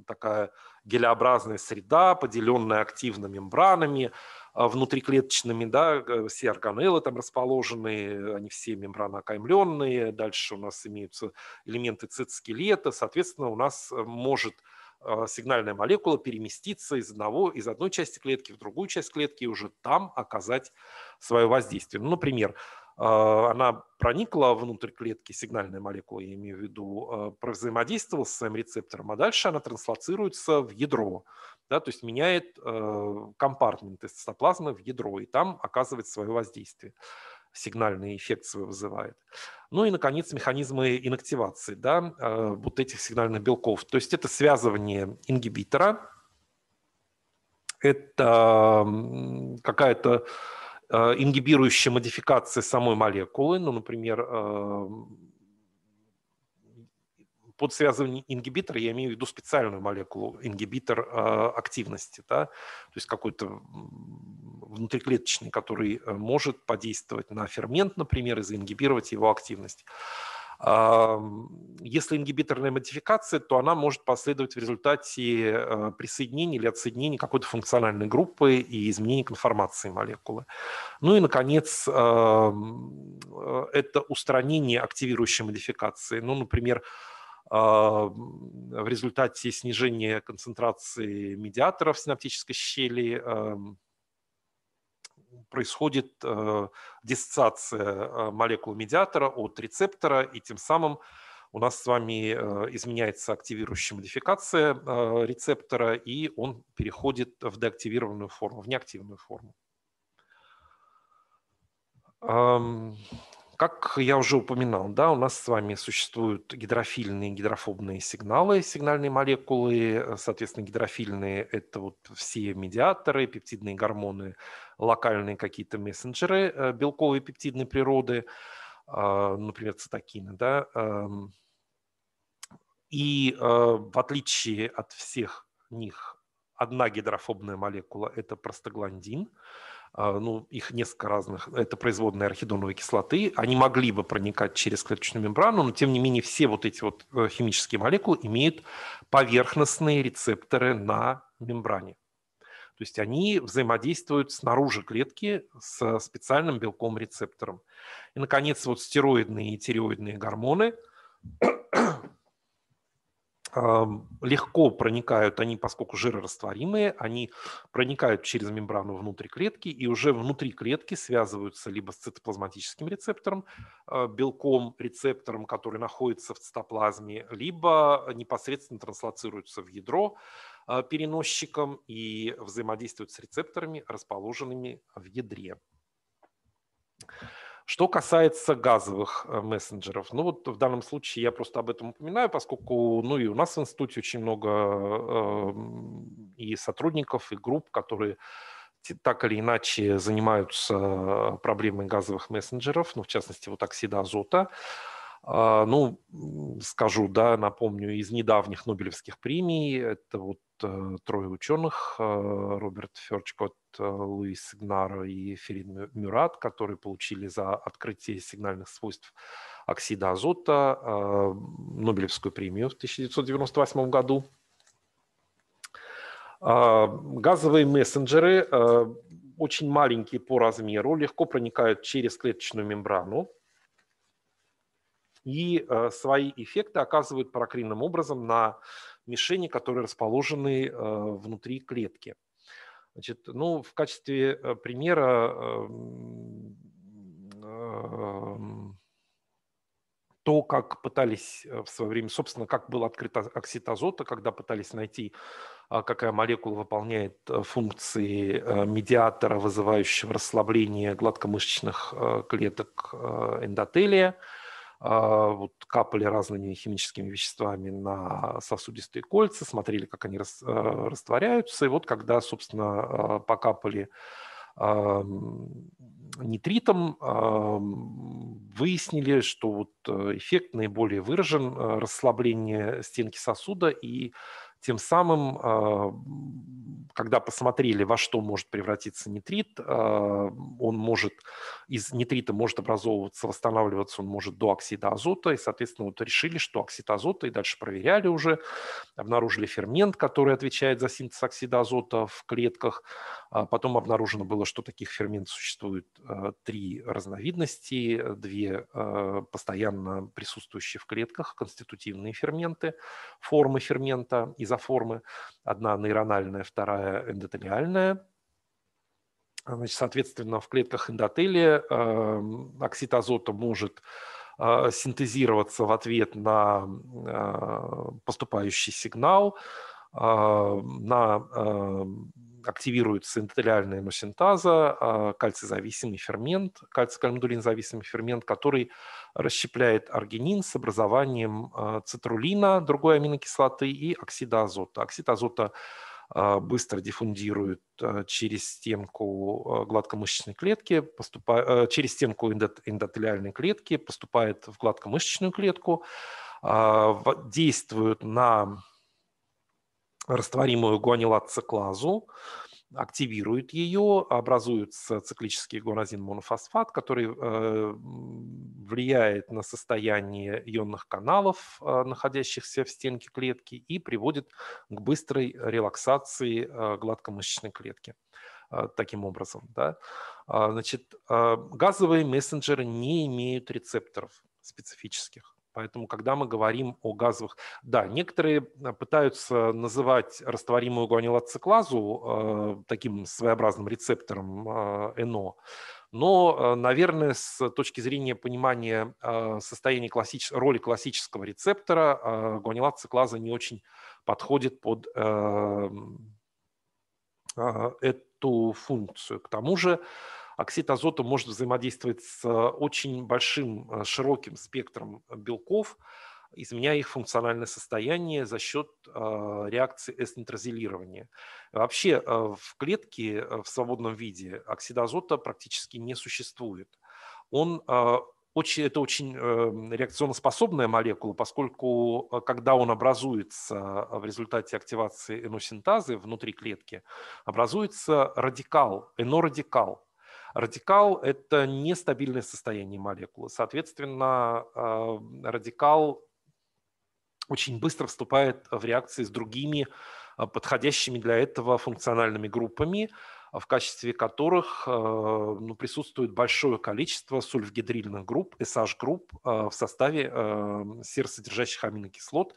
такая гелеобразная среда, поделенная активными мембранами, а, внутриклеточными, да, все органеллы там расположены, они все мембраноокаймленные, дальше у нас имеются элементы цитоскелета, соответственно, у нас э, может а, сигнальная молекула переместиться из, одного, из одной части клетки в другую часть клетки и уже там оказать свое воздействие. Ну, например, а, она проникла внутрь клетки, сигнальная молекула, я имею в виду, взаимодействовала с своим рецептором, а дальше она транслацируется в ядро да, то есть меняет э, компартмент из цитоплазмы в ядро, и там оказывает свое воздействие сигнальный эффект свой вызывает. Ну и, наконец, механизмы инактивации да, э, вот этих сигнальных белков. То есть это связывание ингибитора, это какая-то э, ингибирующая модификация самой молекулы, ну, например, э, под связывание ингибитора я имею в виду специальную молекулу, ингибитор э, активности, да, то есть какой-то внутриклеточный, который э, может подействовать на фермент, например, и заингибировать его активность. Если ингибиторная модификация, то она может последовать в результате э, присоединения или отсоединения какой-то функциональной группы и изменения конформации молекулы. Ну и, наконец, это устранение активирующей модификации. Ну, например, а, в результате снижения концентрации медиаторов синаптической щели эм, происходит э, диссоциация э, молекулы медиатора от рецептора, и тем самым у нас с вами э, изменяется активирующая модификация рецептора, и он переходит в деактивированную форму, в неактивную форму. Эм, как я уже упоминал, да, у нас с вами существуют гидрофильные и гидрофобные сигналы, сигнальные молекулы, э, соответственно, гидрофильные – это вот все медиаторы, пептидные гормоны, локальные какие-то мессенджеры э, белковой пептидной природы, а, например, цитокины, да, эм. и э, в отличие от всех них, одна гидрофобная молекула – это простагландин – а, ну, их несколько разных, это производные орхидоновой кислоты, они могли бы проникать через клеточную мембрану, но тем не менее все вот эти вот э, химические молекулы имеют поверхностные рецепторы на мембране. То есть они взаимодействуют снаружи клетки с специальным белком рецептором. И, наконец, вот стероидные и тиреоидные гормоны легко проникают, они, поскольку жирорастворимые, они проникают через мембрану внутрь клетки и уже внутри клетки связываются либо с цитоплазматическим рецептором, а, белком, рецептором, который находится в цитоплазме, либо непосредственно транслацируются в ядро а, переносчиком и взаимодействуют с рецепторами, расположенными в ядре. Что касается газовых э, мессенджеров, ну вот в данном случае я просто об этом упоминаю, поскольку ну и у нас в институте очень много э, и сотрудников, и групп, которые так или иначе занимаются проблемой газовых мессенджеров, ну в частности вот оксида азота. А, ну, скажу, да, напомню, из недавних Нобелевских премий, это вот Э, трое ученых, э, Роберт Ферчкот, э, Луис Игнаро и Ферид Мюрат, которые получили за открытие сигнальных свойств оксида азота Нобелевскую премию в 1998 году. Газовые мессенджеры очень маленькие по размеру, легко проникают через клеточную мембрану и свои эффекты оказывают паракринным образом на мишени, которые расположены э, внутри клетки. Значит, ну, в качестве э, примера эм, эм, то, как пытались э, в свое время, собственно, как был открыт оксид азота, когда пытались найти, а, какая молекула выполняет функции медиатора, вызывающего расслабление гладкомышечных клеток эндотелия – а, вот капали разными химическими веществами на сосудистые кольца, смотрели, как они рас, э, растворяются. И вот когда, собственно, э, покапали нитритом, выяснили, что вот э, эффект наиболее выражен, расслабление стенки сосуда и тем самым, а, когда посмотрели, во что может превратиться нитрит, а, он может из нитрита может образовываться, восстанавливаться он может до оксида азота, и, соответственно, вот решили, что оксид азота, и дальше проверяли уже, обнаружили фермент, который отвечает за синтез оксида азота в клетках, а потом обнаружено было, что таких ферментов существует э, три разновидности, э, две э, постоянно присутствующие в клетках, конститутивные ферменты, формы фермента, изоформы, одна нейрональная, вторая эндотелиальная, Значит, соответственно, в клетках эндотелия эм, оксид азота может э, синтезироваться в ответ на э, поступающий сигнал, э, на, эм, активируется эндотелиальная носинтаза, кальций-зависимый фермент, кальций фермент, который расщепляет аргинин с образованием цитрулина, другой аминокислоты, и оксида азота. Оксид азота – а, быстро диффундируют а, через стенку а, гладкомышечной клетки, поступает, через стенку эндотелиальной клетки, поступает в гладкомышечную клетку, действуют на растворимую гуанилат-циклазу, активирует ее, образуется циклический гуанозин монофосфат, который э, влияет на состояние ионных каналов, э, находящихся в стенке клетки, и приводит к быстрой релаксации э, гладкомышечной клетки таким образом. Да? А, значит, газовые мессенджеры не имеют рецепторов специфических. Поэтому, когда мы говорим о газовых... Да, некоторые э, пытаются называть растворимую гуанилоциклазу э, таким своеобразным рецептором э, НО, но, э, наверное, с точки зрения понимания э, состояния классич... роли классического рецептора, гуанилат циклаза не очень подходит под эм, эту функцию. К тому же оксид азота может взаимодействовать с э, очень большим, э, широким спектром э, белков, изменяя их функциональное состояние за счет реакции с Вообще в клетке в свободном виде оксид азота практически не существует. Он очень, это очень эм, реакционно способная молекула, поскольку когда он образуется в результате активации эносинтазы внутри клетки, образуется радикал, энорадикал. Радикал – это нестабильное состояние молекулы. Соответственно, а, радикал очень быстро вступает в реакции с другими а, подходящими для этого функциональными группами, а, в качестве которых ну, присутствует большое количество сульфгидрильных групп, SH-групп в составе серосодержащих аминокислот,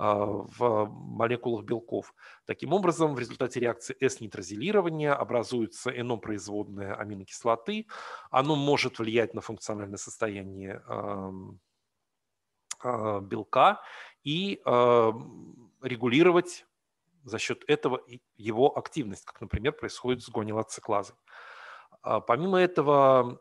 а, в молекулах белков. Таким образом, в результате реакции С-нитрозилирования образуется эном аминокислоты. Оно может влиять на функциональное состояние а, белка и регулировать за счет этого его активность, как, например, происходит с гонилоциклазой. А, помимо этого,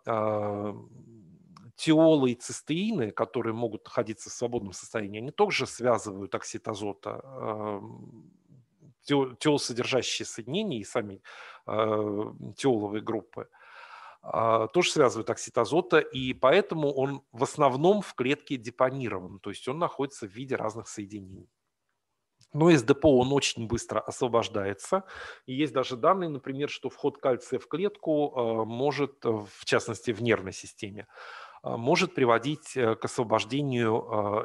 тиолы и цистеины, которые могут находиться в свободном состоянии, они тоже связывают оксид азота, а, теолсодержащие соединения и сами а, теоловые группы а, тоже связывают оксид азота, и поэтому он в основном в клетке депонирован, то есть он находится в виде разных соединений. Но из депо он очень быстро освобождается. И есть даже данные, например, что вход кальция в клетку может, в частности, в нервной системе, а, может приводить э, к освобождению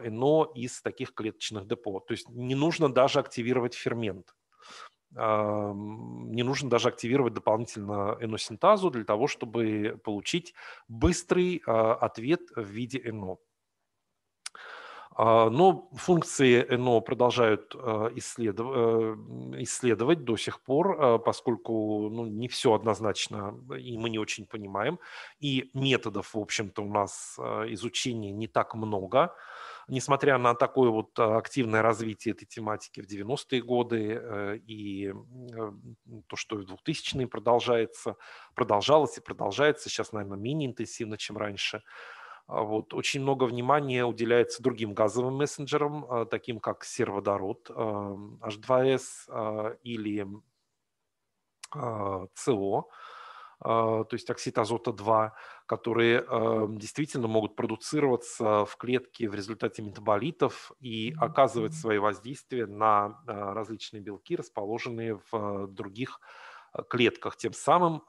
а, НО из таких клеточных депо. То есть не нужно даже активировать фермент. А, не нужно даже активировать дополнительно эносинтазу для того, чтобы получить быстрый ответ в виде НО. А, но функции НО продолжают а, э, исследовать до сих пор, а, поскольку ну, не все однозначно, э, и мы не очень понимаем. И методов, в общем-то, у нас изучения не так много. Несмотря на такое вот активное развитие этой тематики в 90-е годы э, и то, что в 2000-е продолжается, продолжалось и продолжается, сейчас, наверное, менее интенсивно, чем раньше – а вот. Очень много внимания уделяется другим газовым мессенджерам, а, таким как серводород, H2S а, или CO, то есть оксид азота-2, которые действительно могут продуцироваться в клетке в результате метаболитов и оказывать свои воздействия на различные белки, расположенные в других клетках, тем самым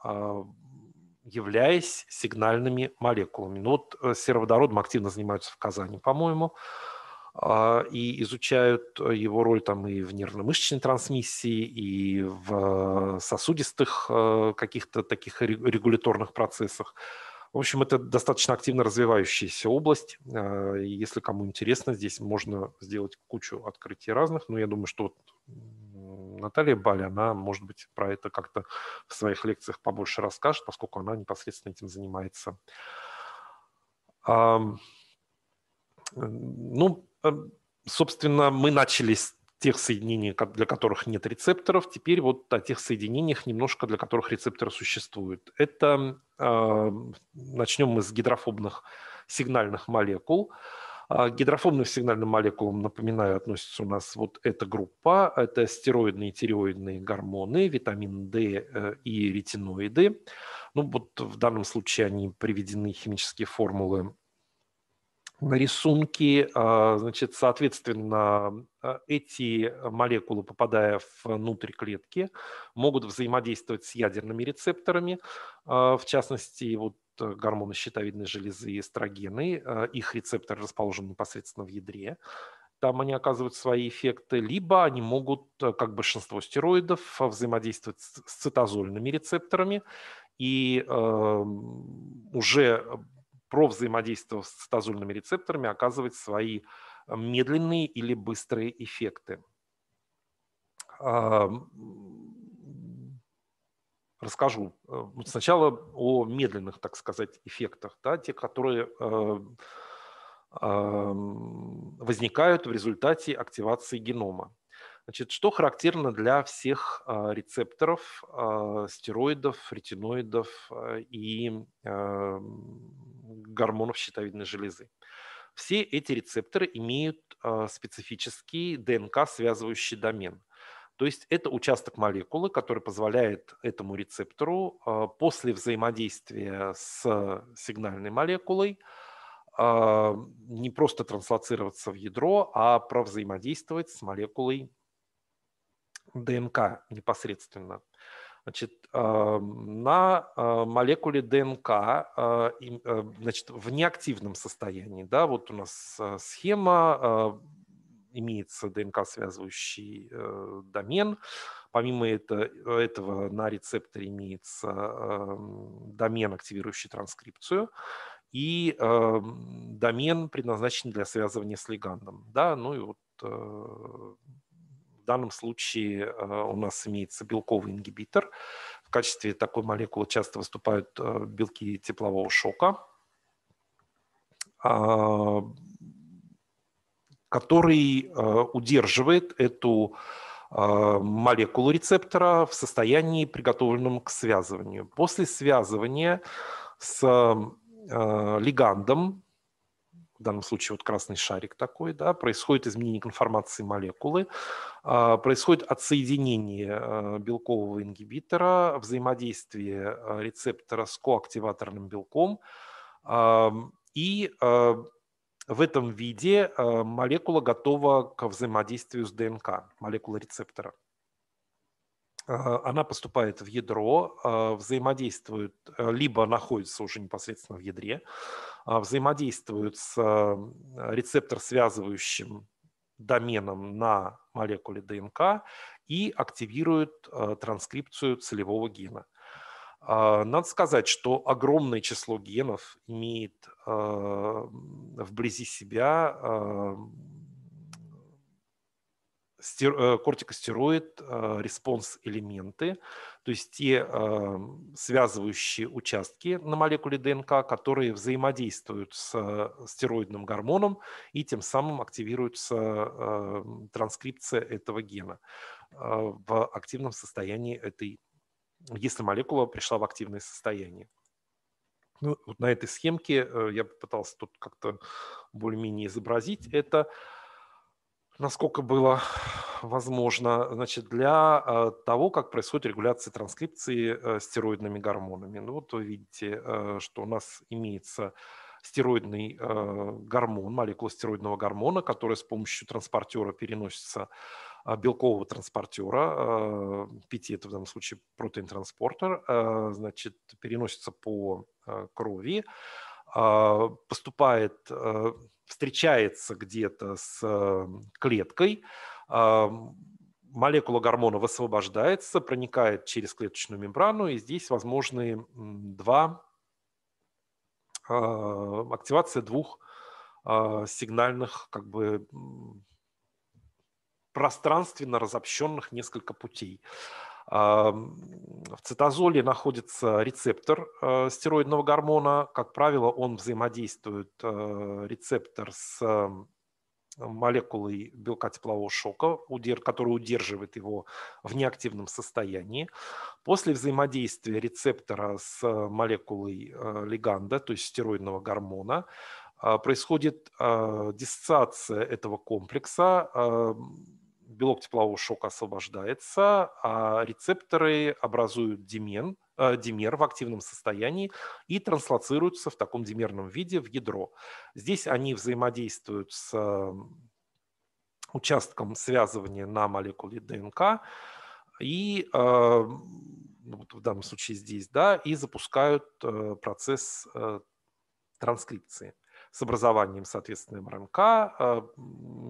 являясь сигнальными молекулами. Ну вот э, сероводородом активно занимаются в Казани, по-моему, а, и изучают э, его роль там и в нервно-мышечной трансмиссии, и в э, сосудистых каких-то таких регуляторных процессах. В общем, это достаточно активно развивающаяся область. Если кому интересно, здесь можно сделать кучу открытий разных, но я думаю, что вот Наталья Баль, она, может быть, про это как-то в своих лекциях побольше расскажет, поскольку она непосредственно этим занимается. Ну, эм, собственно, мы начали с тех соединений, для которых нет рецепторов, теперь вот о тех соединениях немножко, для которых рецепторы существуют. Это, начнем мы с гидрофобных сигнальных молекул. Э, а, гидрофобным сигнальным молекулам, напоминаю, относится у нас вот эта группа. Это стероидные и тиреоидные гормоны, витамин D э, и ретиноиды. Ну вот в данном случае они приведены химические формулы на рисунке. А, значит, соответственно, а, эти молекулы, попадая внутрь клетки, могут взаимодействовать с ядерными рецепторами. В частности, вот Э, гормоны щитовидной железы эстрогены, э, их рецепторы расположены непосредственно в ядре, там они оказывают свои эффекты, либо они могут, э, как большинство стероидов, взаимодействовать с цитозольными рецепторами, и эм, э, уже про взаимодействие с цитозольными рецепторами оказывать свои медленные или быстрые эффекты. Эм, расскажу. Э, сначала о медленных, так сказать, эффектах, да, те, которые э, эм, возникают в результате активации генома. Значит, что характерно для всех э, рецепторов стероидов, ретиноидов и гормонов щитовидной железы? Все эти рецепторы имеют специфический ДНК-связывающий домен. То есть это участок молекулы, который позволяет этому рецептору а, после взаимодействия с сигнальной молекулой а, не просто транслоцироваться в ядро, а провзаимодействовать с молекулой ДНК непосредственно. Значит, а, на молекуле ДНК значит, в неактивном состоянии, да, вот у нас схема имеется ДНК-связывающий э, домен. Помимо это, э, этого на рецепторе имеется э, домен, активирующий транскрипцию, и э, домен, предназначен для связывания с лигандом. Да, ну и вот э, в данном случае э, у нас имеется белковый ингибитор. В качестве такой молекулы часто выступают белки теплового шока а, который э, удерживает эту э, молекулу рецептора в состоянии, приготовленном к связыванию. После связывания с э, лигандом, в данном случае вот красный шарик такой, да, происходит изменение конформации молекулы, происходит отсоединение белкового ингибитора, взаимодействие рецептора с коактиваторным белком, и в этом виде э, молекула готова к взаимодействию с ДНК, молекула рецептора. Э, она поступает в ядро, э, взаимодействует, либо находится уже непосредственно в ядре, взаимодействует с рецептор связывающим доменом на молекуле ДНК и активирует транскрипцию целевого гена. А, надо сказать, что огромное число генов имеет а, вблизи себя а, э, кортикостероид, респонс элементы, то есть те связывающие участки на молекуле ДНК, которые взаимодействуют с стероидным гормоном и тем самым активируется транскрипция этого гена в активном состоянии этой если молекула пришла в активное состояние. Ну, вот на этой схемке э, я пытался тут как-то более-менее изобразить это, насколько было возможно, значит, для э, того, как происходит регуляция транскрипции э, стероидными гормонами. Ну, вот вы видите, что у нас имеется стероидный гормон, молекула стероидного гормона, которая с помощью транспортера переносится а, белкового транспортера, а, пяти это в данном случае протеин-транспортер, а, значит, переносится по крови, поступает, встречается где-то с клеткой, молекула гормона высвобождается, проникает через клеточную мембрану, и здесь возможны два активация двух сигнальных как бы пространственно разобщенных несколько путей. В цитозоле находится рецептор э, стероидного гормона. Как правило, он взаимодействует э, рецептор с молекулой белка теплового шока, который удерживает его в неактивном состоянии. После взаимодействия рецептора с молекулой э, лиганда, то есть стероидного гормона, происходит диссоциация этого комплекса, белок теплового шока освобождается, а рецепторы образуют димен, э, димер в активном состоянии и транслацируются в таком димерном виде в ядро. Здесь они взаимодействуют с участком связывания на молекуле ДНК и э, ну, в данном случае здесь, да, и запускают э, процесс транскрипции с образованием, соответственно, МРНК, а,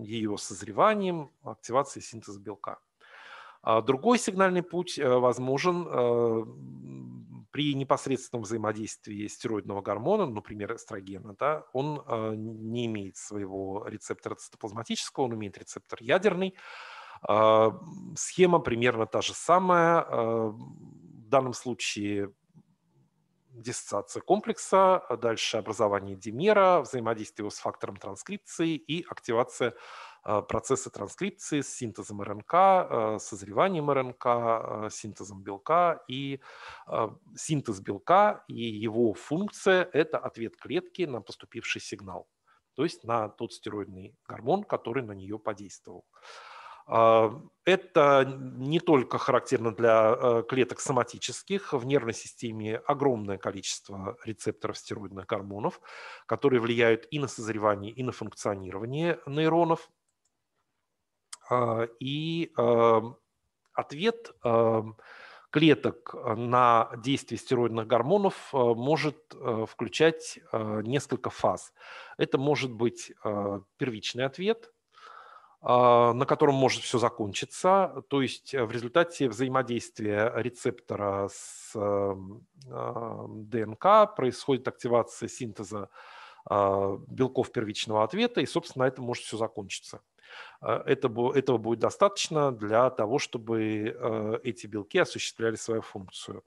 ее созреванием, активацией синтеза белка. А, другой сигнальный путь э, возможен э, при непосредственном взаимодействии стероидного гормона, например, эстрогена. Да, он э, не имеет своего рецептора цитоплазматического, он имеет рецептор ядерный. А, схема примерно та же самая. В данном случае диссоциации комплекса, а дальше образование димера, взаимодействие его с фактором транскрипции и активация а, процесса транскрипции с синтезом РНК, а, созреванием РНК, синтезом белка. И синтез белка и его функция – это ответ клетки на поступивший сигнал, то есть на тот стероидный гормон, который на нее подействовал. А, это не только характерно для э, клеток соматических. В нервной системе огромное количество рецепторов стероидных гормонов, которые влияют и на созревание, и на функционирование нейронов. А, и э, ответ э, клеток на действие стероидных гормонов может включать несколько фаз. Это может быть первичный ответ, а, на котором может все закончиться, то есть э, в результате взаимодействия рецептора с эм, а, ДНК происходит активация синтеза а, белков первичного ответа, и, собственно, это может все закончиться. этого будет достаточно для того, чтобы э, эти белки осуществляли свою функцию.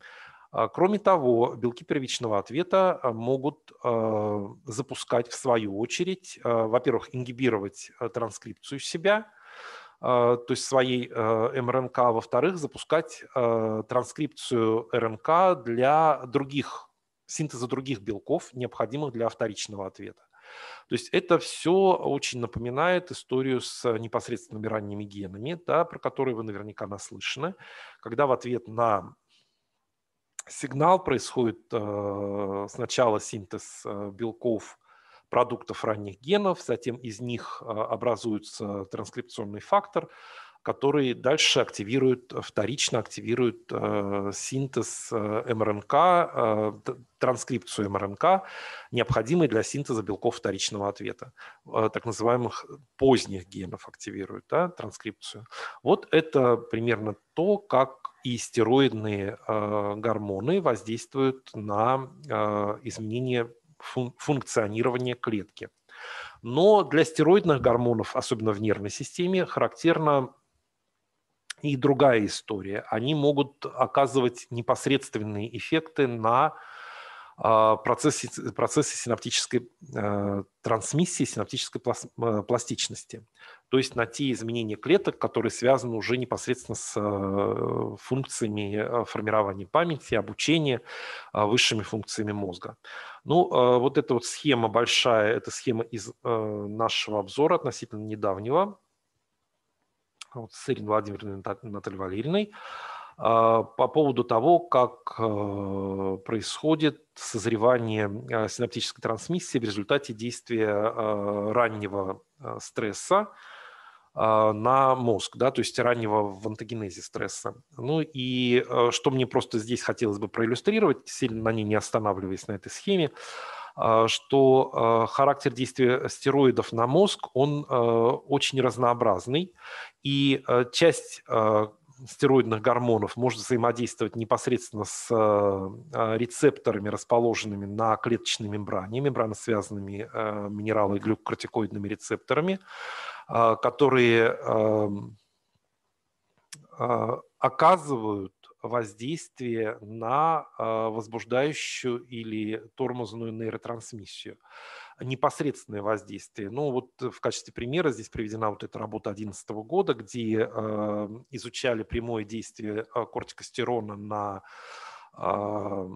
А, кроме того, белки первичного ответа а, могут а, запускать в свою очередь, во-первых, ингибировать транскрипцию себя, то есть своей мРНК, во-вторых, запускать транскрипцию РНК для других, синтеза других белков, необходимых для вторичного ответа. То есть это все очень напоминает историю с непосредственными ранними генами, да, про которые вы наверняка наслышаны, когда в ответ на сигнал происходит э, сначала синтез э, белков продуктов ранних генов, затем из них э, образуется транскрипционный фактор, который дальше активирует, вторично активирует синтез МРНК, транскрипцию МРНК, необходимой для синтеза белков вторичного ответа, так называемых поздних генов активирует да, транскрипцию. Вот это примерно то, как и стероидные э, гормоны воздействуют на э, изменение функционирования клетки. Но для стероидных гормонов, особенно в нервной системе, характерна и другая история. Они могут оказывать непосредственные эффекты на а, процессы, процессы синаптической э, трансмиссии, синаптической э, пластичности. То есть на те изменения клеток, которые связаны уже непосредственно с э, функциями формирования памяти, обучения, высшими функциями мозга. Ну, вот эта вот схема большая, это схема из нашего обзора относительно недавнего, вот с Ириной Владимировной Натальей Валерьевной. А, по поводу того, как э, происходит созревание э, синаптической трансмиссии в результате действия э, раннего стресса на мозг, да, то есть раннего в антогенезе стресса. Ну и что мне просто здесь хотелось бы проиллюстрировать, сильно на ней не останавливаясь на этой схеме, что характер действия стероидов на мозг, он очень разнообразный, и часть стероидных гормонов может взаимодействовать непосредственно с э, рецепторами, расположенными на клеточной мембране, мембраны, связанными э, минералы и глюкокортикоидными рецепторами, э, которые эм, оказывают воздействие на возбуждающую или тормозную нейротрансмиссию непосредственное воздействие. Ну вот э, в качестве примера здесь приведена вот эта работа 2011 года, где э, изучали прямое действие э, кортикостерона на э,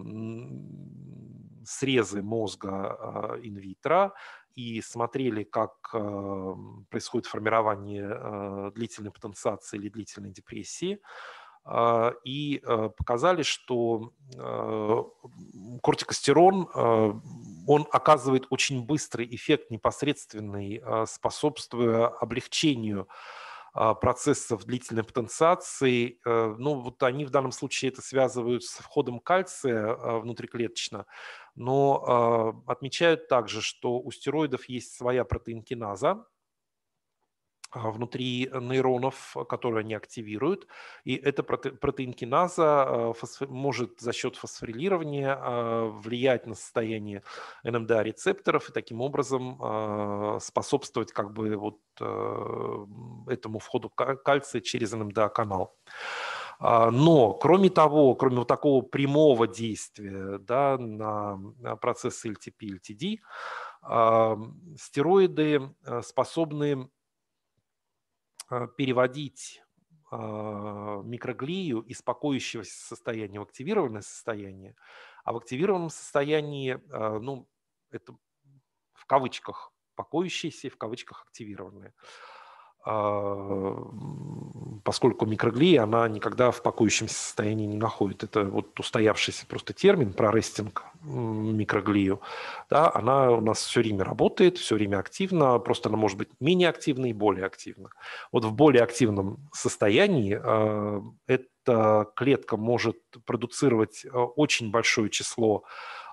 срезы мозга инвитра и смотрели, как э, происходит формирование длительной потенциации или длительной депрессии. А, и а, показали, что а, кортикостерон, он оказывает очень быстрый эффект непосредственный, способствуя облегчению процессов длительной потенциации. Э, ну, вот они в данном случае это связывают с входом кальция внутриклеточно, но отмечают также, что у стероидов есть своя протеинкиназа, а, внутри нейронов, э, которые они активируют. И эта протеинкиназа э, может за счет фосфорилирования э, влиять на состояние НМДА-рецепторов и таким образом способствовать как бы вот этому входу кальция через НМДА-канал. А, но, кроме того, кроме вот такого прямого действия да, на процессы LTP-LTD, а, стероиды способны Э, переводить э, микроглию из покоящегося состояния в активированное состояние, а в активированном состоянии, э, ну, это в кавычках покоящиеся, в кавычках активированные. А, поскольку микроглия, она никогда в пакующемся состоянии не находит. Это вот устоявшийся просто термин про рестинг микроглию. Да, она у нас все время работает, все время активна, просто она может быть менее активна и более активна. Вот в более активном состоянии э, эта клетка может продуцировать э, очень большое число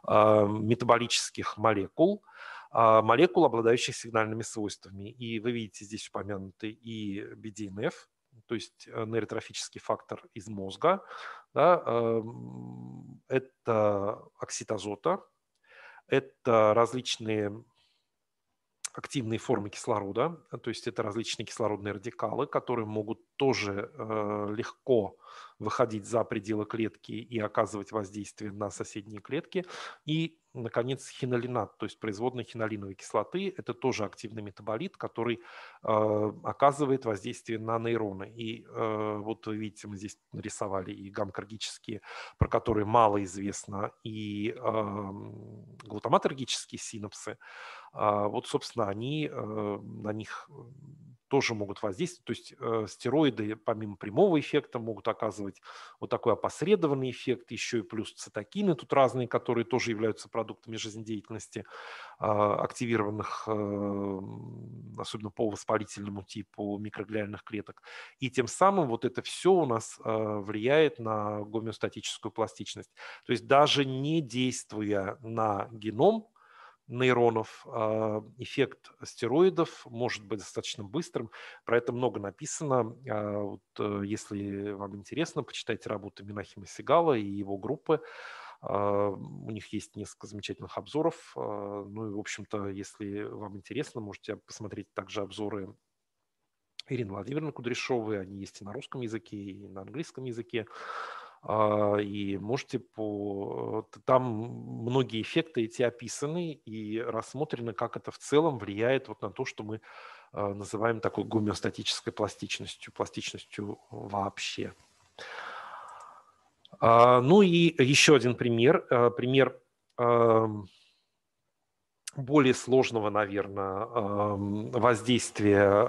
э, метаболических молекул – а, молекул, обладающих сигнальными свойствами. И вы видите здесь упомянутый и BDNF, то есть э, нейротрофический фактор из мозга. Да, эм, это оксид это различные активные формы кислорода, то есть это различные кислородные радикалы, которые могут тоже э, легко выходить за пределы клетки и оказывать воздействие на соседние клетки. И, наконец, хинолинат, то есть производная хинолиновой кислоты, это тоже активный метаболит, который э, оказывает воздействие на нейроны. И э, вот вы видите, мы здесь нарисовали и гамкоргические, про которые мало известно, и э, эм, глутаматергические синапсы. Э, вот, собственно, они, э, на них тоже могут воздействовать. То есть э, стероиды, помимо прямого эффекта, могут оказывать вот такой опосредованный эффект, еще и плюс цитокины тут разные, которые тоже являются продуктами жизнедеятельности э, активированных, э, особенно по воспалительному типу микроглиальных клеток. И тем самым вот это все у нас э, влияет на гомеостатическую пластичность. То есть даже не действуя на геном, нейронов, а, эффект стероидов может быть достаточно быстрым. Про это много написано. А, вот, э, если вам интересно, почитайте работы Минахима Сигала и его группы. А, у них есть несколько замечательных обзоров. Ну и, в общем-то, если вам интересно, можете посмотреть также обзоры Ирины Владимировны Кудряшовой. Они есть и на русском языке, и на английском языке. А, и можете по... Там многие эффекты эти описаны и рассмотрены, как это в целом влияет вот на то, что мы а, называем такой гомеостатической пластичностью, пластичностью вообще. А, ну и еще один пример, э, пример более сложного, наверное, воздействия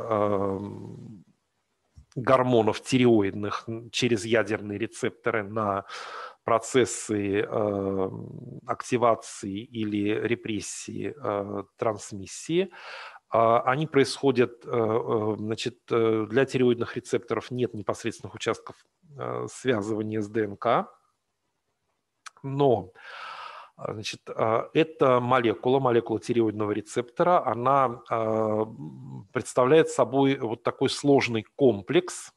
гормонов тиреоидных через ядерные рецепторы на процессы э, активации или репрессии э, трансмиссии. Э, они происходят, э, э, значит, э, для тиреоидных рецепторов нет непосредственных участков связывания с ДНК, но э, а, значит, а, эта молекула, молекула тиреоидного рецептора, она а, представляет собой вот такой сложный комплекс,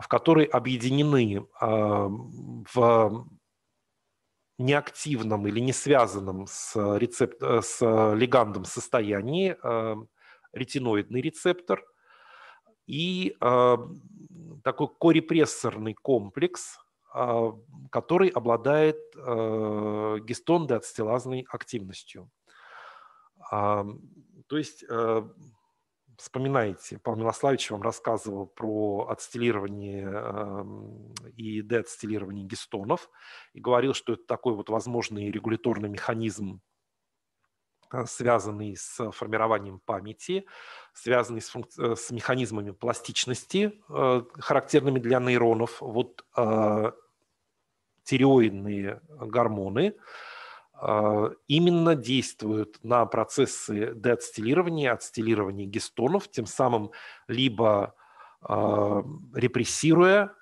в который объединены в неактивном или не связанном с, рецепт, э, с легандом состоянии ретиноидный рецептор и такой корепрессорный комплекс – а, который обладает э, гистон деацетилазной активностью. А, то есть э, вспоминаете, Павел Милославович вам рассказывал про ацетилирование э, и деацетилирование гистонов и говорил, что это такой вот возможный регуляторный механизм, связанный с формированием памяти, связанный с, функ... с механизмами пластичности, характерными для нейронов. Вот тиреоидные гормоны а, именно действуют на процессы деацетилирования, ацетилирования гистонов, тем самым либо а, репрессируя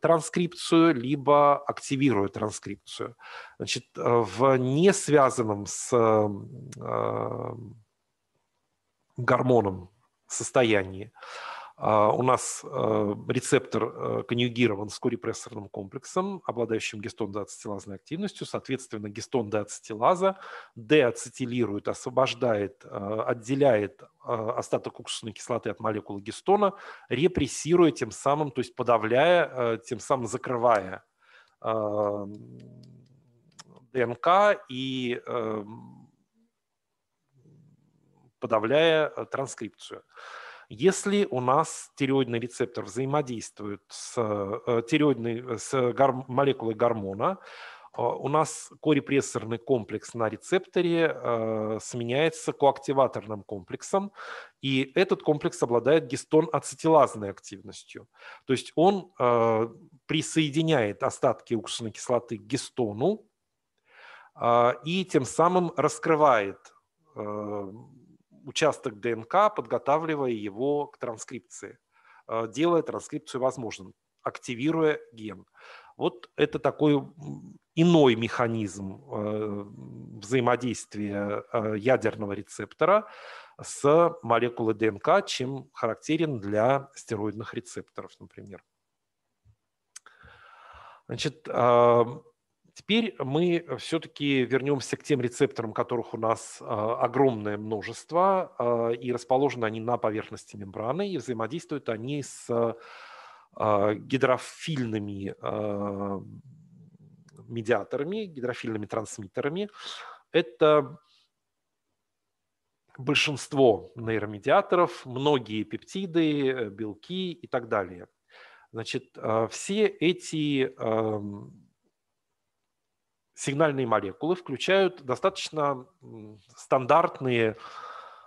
транскрипцию, либо активируя транскрипцию. Значит, в несвязанном с а, гормоном состоянии а, у нас э, рецептор э, конъюгирован с корепрессорным комплексом, обладающим гистон-деацетилазной активностью. Соответственно, гистон-деацетилаза деацетилирует, освобождает, э, отделяет остаток уксусной кислоты от молекулы гистона, репрессируя тем самым, то есть подавляя, тем самым закрывая ДНК и подавляя транскрипцию. Если у нас тиреоидный рецептор взаимодействует с, э, тиреоидной, э, с гор, молекулой гормона, э, у нас корепрессорный комплекс на рецепторе э, сменяется коактиваторным комплексом, и этот комплекс обладает гистон-ацетилазной активностью. То есть он э, присоединяет остатки уксусной кислоты к гистону э, и тем самым раскрывает участок ДНК, подготавливая его к транскрипции, э, делая транскрипцию возможным, активируя ген. Вот это такой иной механизм э, взаимодействия э, ядерного рецептора с молекулой ДНК, чем характерен для стероидных рецепторов, например. Значит, Теперь мы э, все-таки вернемся к тем рецепторам, которых у нас а, огромное множество, а, и расположены они на поверхности мембраны, и взаимодействуют они с а, гидрофильными медиаторами, гидрофильными трансмиттерами. Это большинство нейромедиаторов, многие пептиды, э, белки и так далее. Значит, все эти сигнальные молекулы включают достаточно стандартные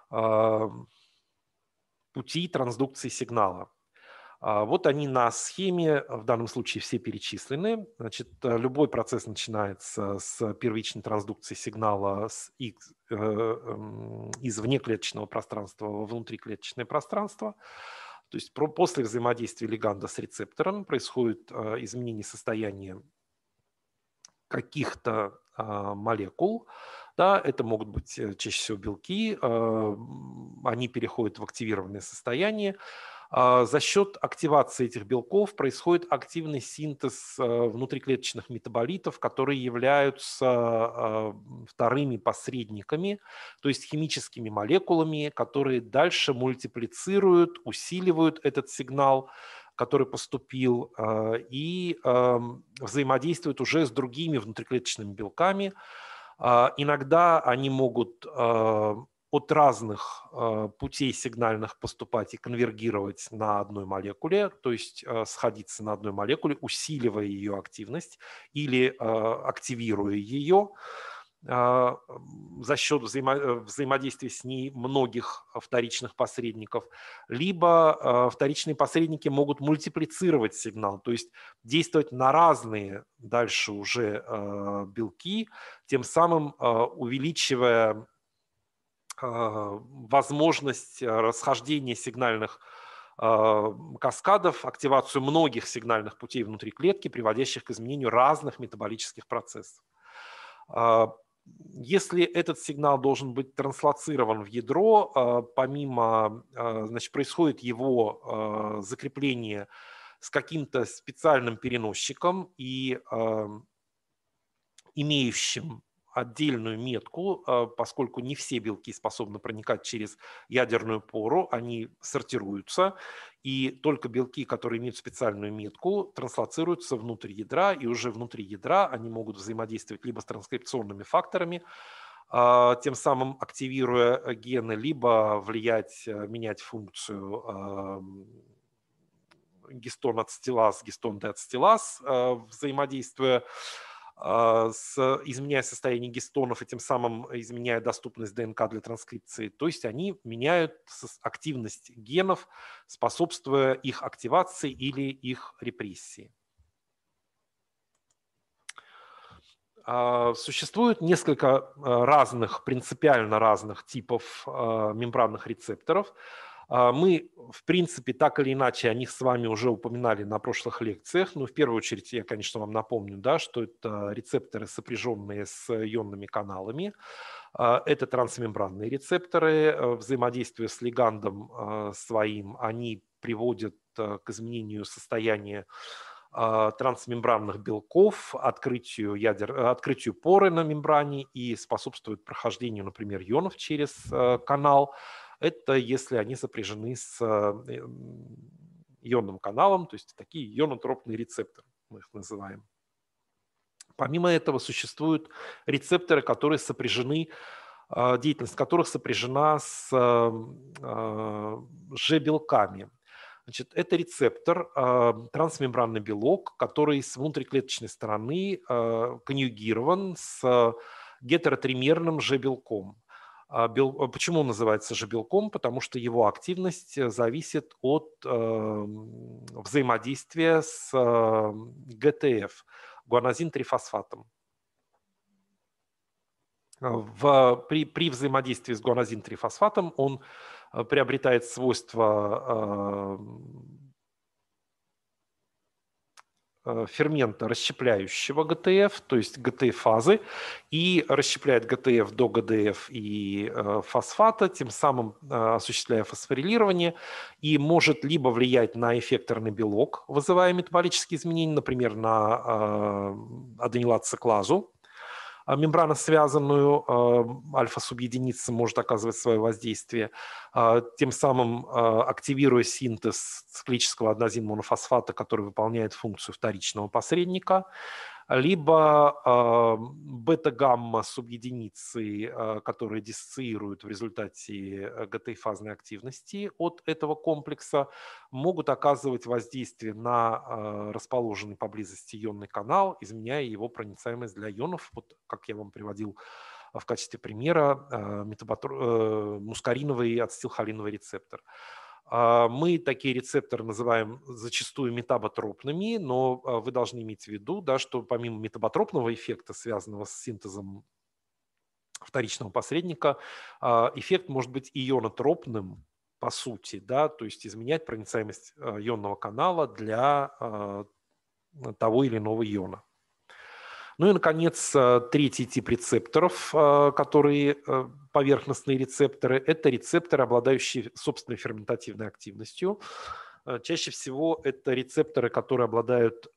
а, пути трансдукции сигнала. А, вот они на схеме, в данном случае все перечислены. Значит, э, любой процесс начинается с первичной трансдукции сигнала с X, э, эм, из внеклеточного пространства во внутриклеточное пространство. То есть после взаимодействия леганда с рецептором происходит э, изменение состояния каких-то а, молекул, да, это могут быть э, чаще всего белки, а, они переходят в активированное состояние. А, за счет активации этих белков происходит активный синтез внутриклеточных метаболитов, которые являются вторыми посредниками, то есть химическими молекулами, которые дальше мультиплицируют, усиливают этот сигнал, который поступил, э, и эм, взаимодействует уже с другими внутриклеточными белками. Э, иногда они могут э, от разных путей сигнальных поступать и конвергировать на одной молекуле, то есть сходиться на одной молекуле, усиливая ее активность или активируя ее. А, за счет взаимо взаимодействия с ней многих а, вторичных посредников, либо а, вторичные посредники могут мультиплицировать сигнал, то есть действовать на разные дальше уже белки, тем самым увеличивая возможность расхождения сигнальных каскадов, активацию многих сигнальных путей внутри клетки, приводящих к изменению разных метаболических процессов если этот сигнал должен быть транслацирован в ядро, а, помимо, а, значит, происходит его а, закрепление с каким-то специальным переносчиком и имеющим отдельную метку, а, поскольку не все белки способны проникать через ядерную пору, они сортируются, и только белки, которые имеют специальную метку, транслацируются внутрь ядра, и уже внутри ядра они могут взаимодействовать либо с транскрипционными факторами, а, тем самым активируя э, гены, либо влиять, э, менять функцию гистон ацетилаз, гистон деацетилаз, а, взаимодействуя а, с, изменяя состояние гистонов и тем самым изменяя доступность ДНК для транскрипции. То есть они меняют активность генов, способствуя их активации или их репрессии. А, существует несколько а, разных, принципиально разных типов мембранных рецепторов. А мы, в принципе, так или иначе о них с вами уже упоминали на прошлых лекциях. Ну, в первую очередь, я, конечно, вам напомню, да, что это рецепторы, сопряженные с ионными каналами. А, это трансмембранные рецепторы. А, взаимодействие с лигандом своим, они приводят к изменению состояния трансмембранных белков, открытию, ядер, открытию поры на мембране и способствует прохождению, например, ионов через канал это если они сопряжены с а, э, ионным каналом, то есть такие ионотропные рецепторы, мы их называем. Помимо этого существуют рецепторы, которые сопряжены а, деятельность которых сопряжена с а, G-белками. Значит, это рецептор, трансмембранный белок, который с внутриклеточной стороны конъюгирован с гетеротримерным G-белком. А, бел... А почему он называется же белком? Потому что его активность э, зависит от э, взаимодействия с э, ГТФ, гуанозин-трифосфатом. В, при, при взаимодействии с гуанозин-трифосфатом он э, приобретает свойства э, Э, фермента, расщепляющего ГТФ, то есть ГТФ-фазы, и расщепляет ГТФ до ГДФ и э, фосфата, тем самым э, осуществляя фосфорилирование, и может либо влиять на эффекторный белок, вызывая метаболические изменения, например, на аденилат-циклазу, а мембраносвязанную, а, альфа-субъединица может оказывать свое воздействие, а, тем самым активируя синтез циклического аднозин монофосфата, который выполняет функцию вторичного посредника либо а, бета-гамма субъединицы, а, которые диссоциируют в результате э, ГТ-фазной активности от этого комплекса, могут оказывать воздействие на а, расположенный поблизости ионный канал, изменяя его проницаемость для ионов. Вот как я вам приводил в качестве примера метабатр... Э, мускариновый ацетилхолиновый рецептор. А, мы такие рецепторы называем зачастую метаботропными, но а, вы должны иметь в виду, да, что помимо метаботропного эффекта, связанного с синтезом вторичного посредника, а, эффект может быть ионотропным, по сути, да, то есть изменять проницаемость ионного канала для того или иного иона. Ну и, наконец, э, третий тип рецепторов, э, которые э, поверхностные рецепторы, это рецепторы, обладающие собственной ферментативной активностью. Чаще всего это рецепторы, которые обладают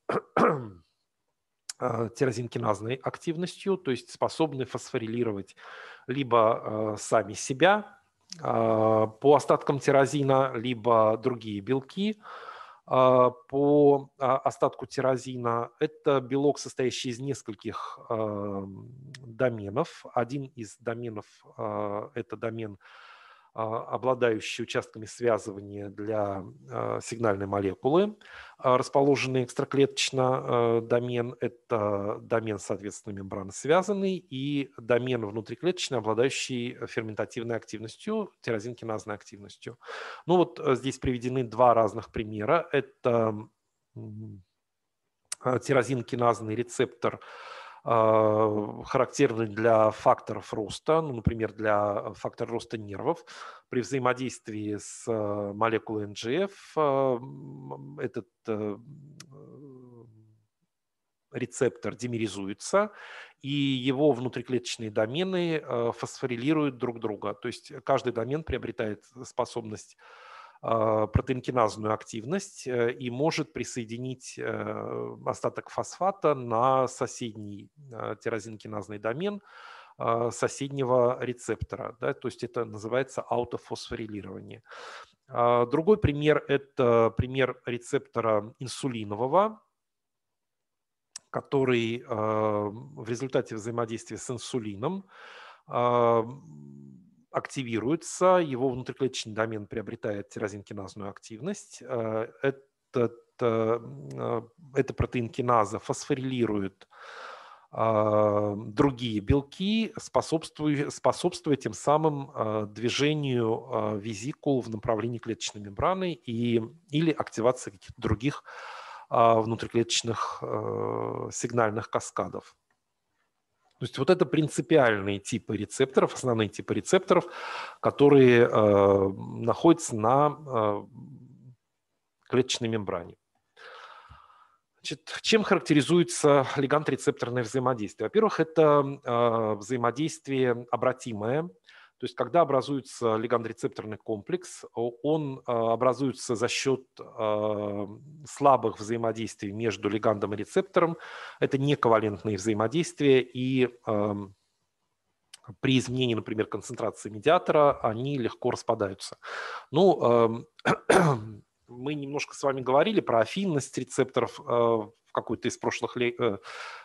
тирозинкиназной активностью, то есть способны фосфорилировать либо сами себя по остаткам тирозина, либо другие белки – а, по а, остатку тирозина. Это белок, состоящий из нескольких доменов. Один из доменов а, – это домен а, обладающие участками связывания для а, сигнальной молекулы, а, расположенный экстраклеточно э, домен – это домен, соответственно, мембраны связанный, и домен внутриклеточный, обладающий э, ферментативной активностью, тирозинкиназной активностью. Ну вот э, здесь приведены два разных примера. Это тирозинкиназный рецептор – а, характерны для факторов роста, ну, например, для э, фактора роста нервов. При взаимодействии с э, молекулой NGF э, этот рецептор демиризуется и его внутриклеточные домены фосфорилируют друг друга. То есть каждый домен приобретает способность а, протеинкиназную активность э, и может присоединить э, остаток фосфата на соседний э, тирозинкиназный домен соседнего рецептора. Да? То есть это называется аутофосфорилирование. А, другой пример – это пример рецептора инсулинового, который в результате взаимодействия с инсулином активируется, его внутриклеточный домен приобретает тирозинкиназную активность. Э, этот, э, э, эта протеинкиназа фосфорилирует а, другие белки, способствуя, способствуя тем самым движению визикул в направлении клеточной мембраны и, или активации каких-то других а, внутриклеточных сигнальных каскадов. То есть вот это принципиальные типы рецепторов, основные типы рецепторов, которые э, находятся на э, клеточной мембране. Значит, чем характеризуется легант-рецепторное взаимодействие? Во-первых, это э, взаимодействие обратимое, то есть когда образуется лиганд-рецепторный комплекс, он а, образуется за счет а, слабых взаимодействий между лигандом и рецептором. Это нековалентные взаимодействия, и при изменении, например, концентрации медиатора они легко распадаются. Ну, мы немножко с вами говорили про афинность рецепторов а, какой-то из прошлых э,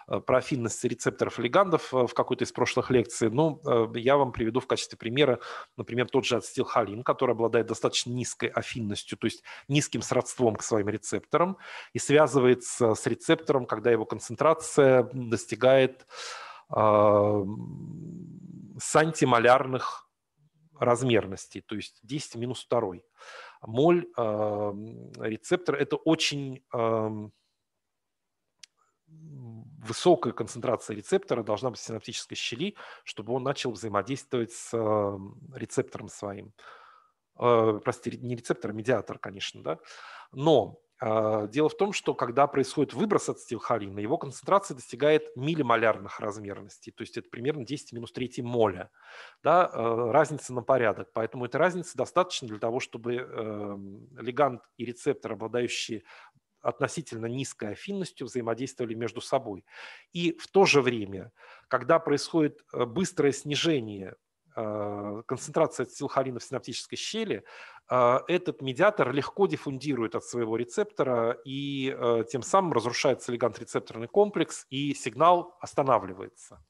э, про афинность рецепторов легандов э, в какой-то из прошлых лекций. Ну, э, я вам приведу в качестве примера, например, тот же ацетилхолин, который обладает достаточно низкой афинностью, то есть низким сродством к своим рецепторам и связывается с рецептором, когда его концентрация достигает э, сантимолярных размерностей, то есть 10 минус 2. Моль э, рецептор – это очень э, высокая концентрация рецептора должна быть в синаптической щели, чтобы он начал взаимодействовать с эм, рецептором своим. Э, простите, не рецептор, а медиатор, конечно, да. Но э, Дело в том, что когда происходит выброс ацетилхолина, его концентрация достигает миллимолярных размерностей, то есть это примерно 10 минус 3 моля. Да, э, разница на порядок, поэтому эта разница достаточно для того, чтобы эм, легант и рецептор, обладающие относительно низкой афинностью взаимодействовали между собой. И в то же время, когда происходит э, быстрое снижение э, концентрации ацетилхолина в синаптической щели, э, этот медиатор легко диффундирует от своего рецептора и тем самым разрушается легант-рецепторный комплекс и сигнал останавливается.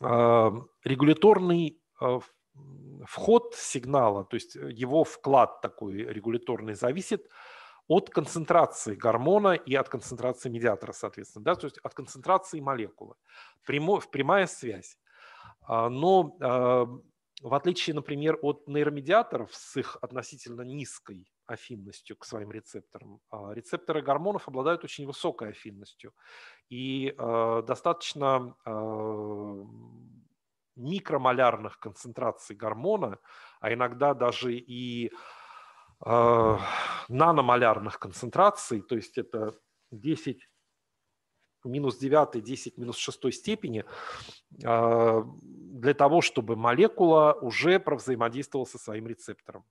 Регуляторный вход сигнала, то есть его вклад такой регуляторный зависит от концентрации гормона и от концентрации медиатора, соответственно, да, то есть от концентрации молекулы. Прямо, прямая связь. А, но а, в отличие, например, от нейромедиаторов с их относительно низкой афинностью к своим рецепторам, а, рецепторы гормонов обладают очень высокой афинностью. И достаточно микромолярных концентраций гормона, а иногда даже и Э, наномолярных концентраций, то есть это 10 минус 9, 10 минус 6 степени, э, для того, чтобы молекула уже провзаимодействовала со своим рецептором.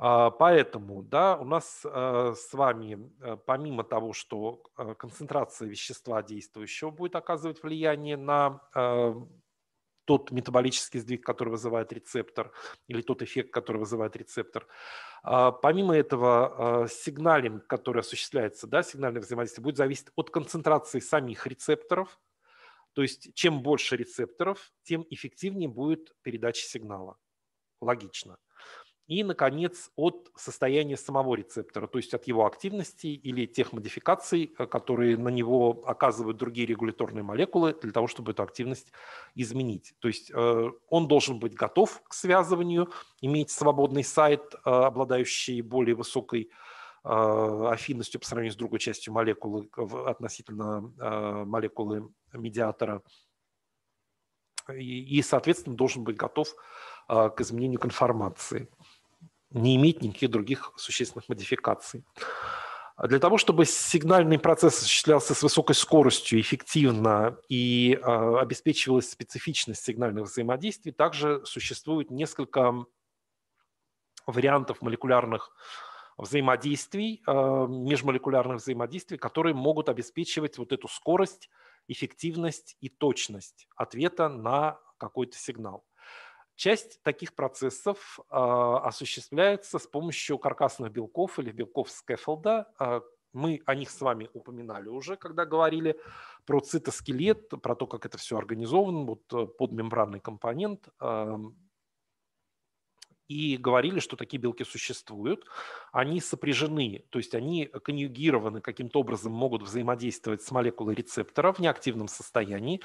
А, поэтому да, у нас э, с вами, помимо того, что концентрация вещества действующего будет оказывать влияние на тот метаболический сдвиг, который вызывает рецептор, или тот эффект, который вызывает рецептор. А, помимо этого, а, сигналинг, который осуществляется, да, сигнальное взаимодействие, будет зависеть от концентрации самих рецепторов. То есть чем больше рецепторов, тем эффективнее будет передача сигнала. Логично. И, наконец, от состояния самого рецептора, то есть от его активности или тех модификаций, э, которые на него оказывают другие регуляторные молекулы для того, чтобы эту активность изменить. То есть э, он должен быть готов к связыванию, иметь свободный сайт, э, обладающий более высокой афинностью по сравнению с другой частью молекулы относительно молекулы медиатора и, соответственно, должен быть готов к изменению конформации не иметь никаких других существенных модификаций. Для того, чтобы сигнальный процесс осуществлялся с высокой скоростью, эффективно и э, обеспечивалась специфичность сигнальных взаимодействий, также существует несколько вариантов молекулярных взаимодействий, э, межмолекулярных взаимодействий, которые могут обеспечивать вот эту скорость, эффективность и точность ответа на какой-то сигнал. Часть таких процессов а, осуществляется с помощью каркасных белков или белков скефолда. А, мы о них с вами упоминали уже, когда говорили про цитоскелет, про то, как это все организовано, вот э, подмембранный компонент и говорили, что такие белки существуют. Они сопряжены, то есть они конъюгированы каким-то образом, могут взаимодействовать с молекулой рецептора в неактивном состоянии.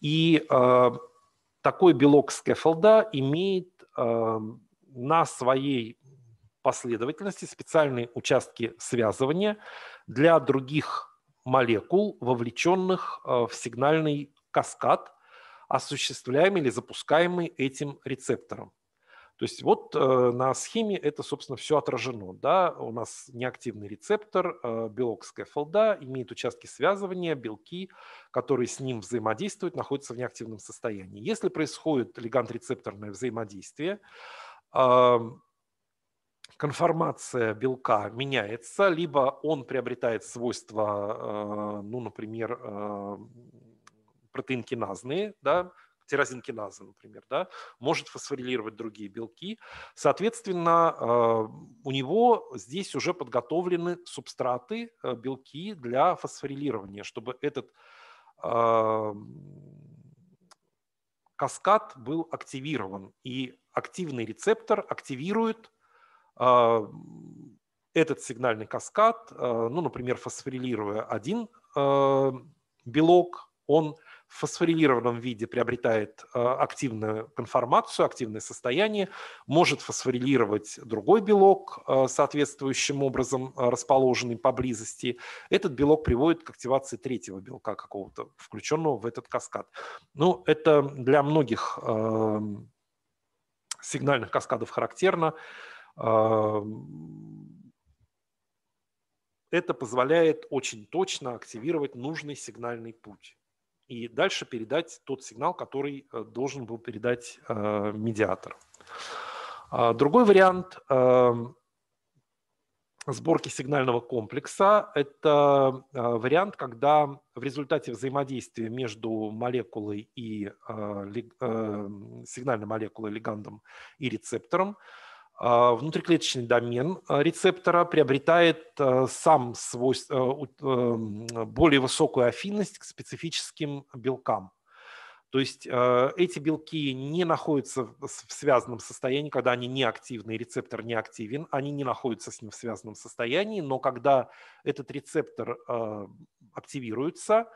И э, такой белок скефолда имеет эм, на своей последовательности специальные участки связывания для других молекул, вовлеченных э, в сигнальный каскад, осуществляемый или запускаемый этим рецептором. То есть вот э, на схеме это, собственно, все отражено. Да? У нас неактивный рецептор, э, белок скайфолда, имеет участки связывания, белки, которые с ним взаимодействуют, находятся в неактивном состоянии. Если происходит легант-рецепторное взаимодействие, конформация белка меняется, либо он приобретает свойства, э, ну, например, протеинкиназные, да, тирозинкиназа, например, да, может фосфорилировать другие белки. Соответственно, а, у него здесь уже подготовлены субстраты, э, белки для фосфорилирования, чтобы этот а, каскад был активирован. И активный рецептор активирует а, этот сигнальный каскад, ну, например, фосфорилируя один белок, он в фосфорилированном виде приобретает э, активную конформацию, активное состояние, может фосфорилировать другой белок э, соответствующим образом, э, расположенный поблизости. Этот белок приводит к активации третьего белка какого-то, включенного в этот каскад. Ну, это для многих эм, сигнальных каскадов характерно. Эм, это позволяет очень точно активировать нужный сигнальный путь и дальше передать тот сигнал, который э, должен был передать э, медиатор. А, другой вариант эм, сборки сигнального комплекса – это э, вариант, когда в результате взаимодействия между молекулой и сигнальной молекулой, лигандом и рецептором а, внутриклеточный домен а, рецептора приобретает а, сам свойство, более высокую афинность к специфическим белкам. То есть эти белки не находятся в связанном состоянии, когда они неактивны, и рецептор не активен, они не находятся с ним в связанном состоянии, но когда этот рецептор активируется,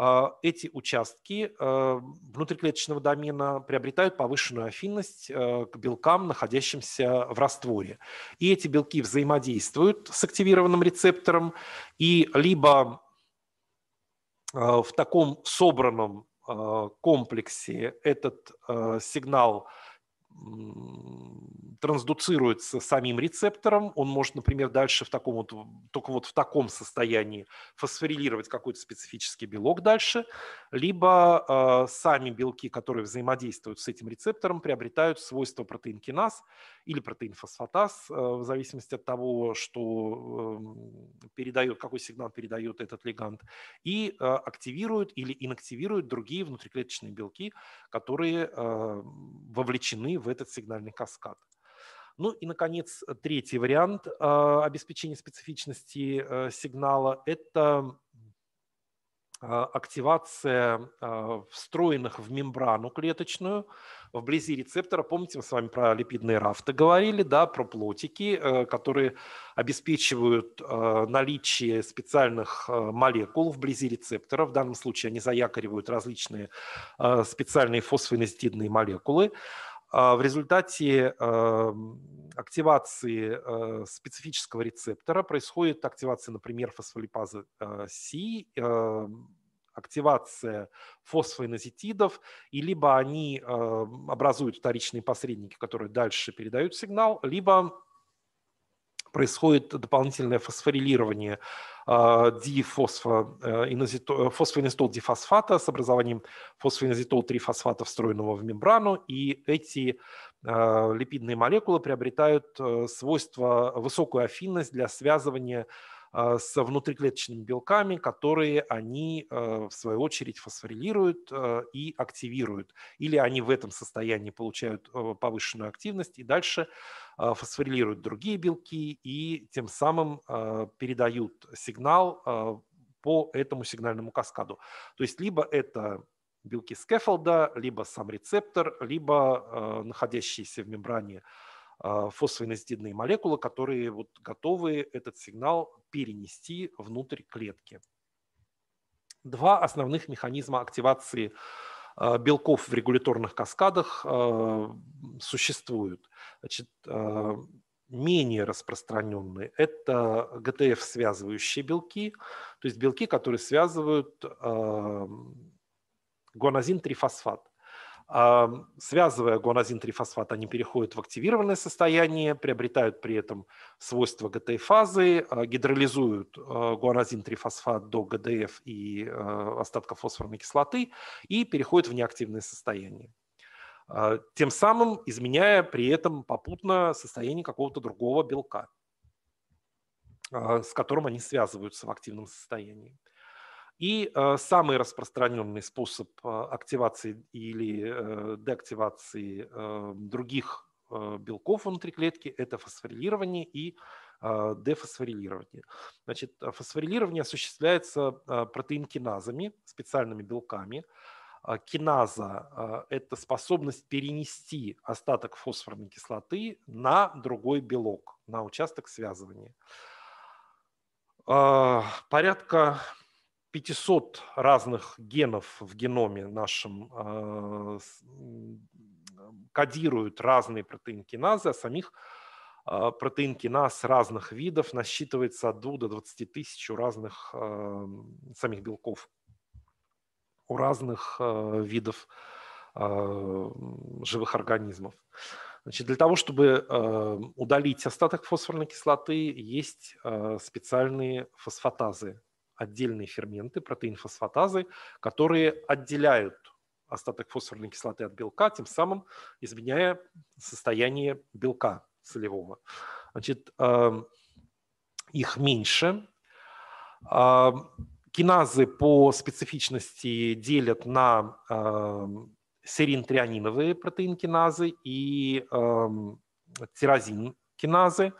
а, эти участки а, внутриклеточного домена приобретают повышенную афинность а, к белкам, находящимся в растворе. И эти белки взаимодействуют с активированным рецептором, и либо в таком собранном комплексе этот сигнал трансдуцируется самим рецептором, он может, например, дальше в таком вот, только вот в таком состоянии фосфорилировать какой-то специфический белок дальше, либо э, сами белки, которые взаимодействуют с этим рецептором, приобретают свойства протеинкиназ или протеинфосфатаз, э, в зависимости от того, что э, передает, какой сигнал передает этот легант, и э, активируют или инактивируют другие внутриклеточные белки, которые э, вовлечены в этот сигнальный каскад. Ну и, наконец, третий вариант а, обеспечения специфичности э, сигнала – это а, активация а, встроенных в мембрану клеточную вблизи рецептора. Помните, мы с вами про липидные рафты говорили, да, про плотики, э, которые обеспечивают э, наличие специальных молекул вблизи рецептора. В данном случае они заякоривают различные специальные фосфонезидидные молекулы а, в результате эм, активации э, специфического рецептора происходит активация, например, фосфолипазы э, С, эм, активация фосфоинозитидов, и либо они эм, образуют вторичные посредники, которые дальше передают сигнал, либо происходит дополнительное фосфорилирование а, э, э, фосфоринозитол дифосфата с образованием фосфоринозитол 3 встроенного в мембрану, и эти а, липидные молекулы приобретают э, свойство высокую афинность для связывания а, с внутриклеточными белками, которые они, а, в свою очередь, фосфорилируют а, и активируют. Или они в этом состоянии получают повышенную активность и дальше фосфорилируют другие белки и тем самым передают сигнал по этому сигнальному каскаду. То есть либо это белки скефолда, либо сам рецептор, либо находящиеся в мембране а, фосфоинозидные молекулы, которые вот готовы этот сигнал перенести внутрь клетки. Два основных механизма активации а, белков в регуляторных каскадах а, существуют. Значит, менее распространенные – это ГТФ-связывающие белки, то есть белки, которые связывают гуанозин-трифосфат. Связывая гуанозин-3-фосфат, они переходят в активированное состояние, приобретают при этом свойства гт фазы а, гидролизуют а, гуанозин-3-фосфат до ГДФ и а, остатков фосфорной кислоты и переходят в неактивное состояние тем самым изменяя при этом попутно состояние какого-то другого белка, с которым они связываются в активном состоянии. И э, самый распространенный способ э, активации или э, деактивации других белков внутри клетки – это фосфорилирование и дефосфорилирование. Значит, фосфорилирование осуществляется протеинкиназами, специальными белками. Киназа – это способность перенести остаток фосфорной кислоты на другой белок, на участок связывания. Порядка 500 разных генов в геноме нашем а, кодируют разные протеинкиназы, а самих а, протеинкиназ разных видов насчитывается от 2 до 20 тысяч у разных а, самих белков, у разных видов живых организмов. Значит, для того, чтобы удалить остаток фосфорной кислоты, есть специальные фосфатазы, отдельные ферменты, протеинфосфатазы, которые отделяют остаток фосфорной кислоты от белка, тем самым изменяя состояние белка целевого. Значит, эм, их меньше. Эм, киназы по специфичности делят на эм, серин-трианиновые протеин-киназы и тирозин-киназы.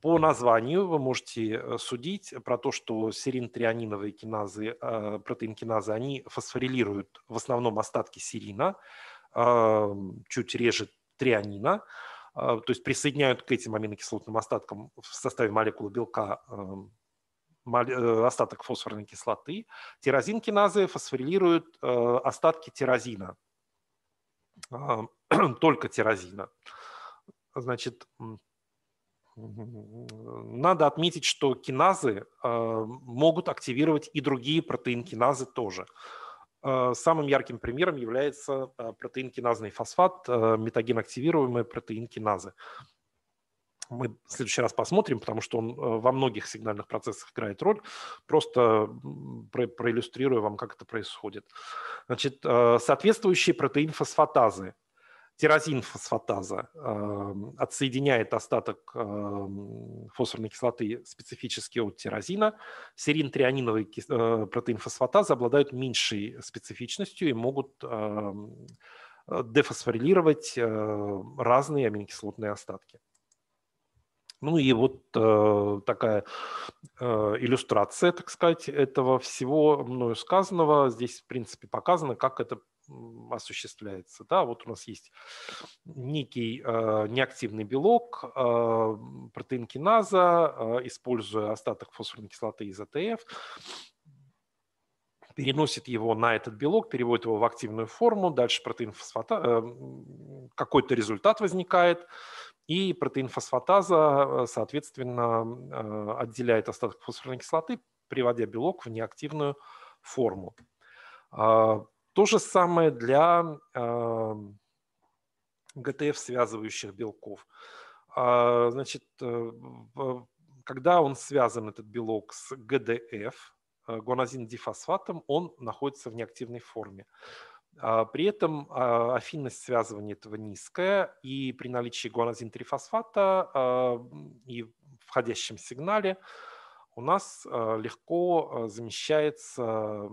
По названию вы можете э, судить про то, что серин киназы, э, протеинкиназы, они фосфорилируют в основном остатки серина, чуть реже трианина, а, то есть присоединяют к этим аминокислотным остаткам в составе молекулы белка э, остаток фосфорной кислоты. Тирозинкиназы фосфорилируют остатки тирозина, только тирозина. Значит, надо отметить, что киназы э, могут активировать и другие протеин-киназы тоже. Э, самым ярким примером является э, протеин-киназный фосфат, метагенактивируемые протеин-киназы. Мы в следующий раз посмотрим, потому что он во многих сигнальных процессах играет роль. Просто про проиллюстрирую вам, как это происходит. Значит, соответствующие протеин-фосфатазы – тирозин фосфатаза э, отсоединяет остаток э, фосфорной кислоты специфически от тирозина. Серин-трианиновый э, протеин фосфатаза обладают меньшей специфичностью и могут э, дефосфорилировать э, разные аминокислотные остатки. Ну и вот э, такая э, иллюстрация, так сказать, этого всего мною сказанного. Здесь, в принципе, показано, как это осуществляется. Да, вот у нас есть некий э, неактивный белок, э, протеин киназа, э, используя остаток фосфорной кислоты из АТФ, переносит его на этот белок, переводит его в активную форму, дальше протеин фосфата, э, какой-то результат возникает, и протеин фосфатаза, э, соответственно, э, отделяет остаток фосфорной кислоты, приводя белок в неактивную форму. А, то же самое для эм, ГТФ связывающих белков. А, значит, э, когда он связан, этот белок, с ГДФ, э, гуанозин-дифосфатом, он находится в неактивной форме. А, при этом а, афинность связывания этого низкая, и при наличии гуанозин-трифосфата и входящем сигнале у нас э, легко замещается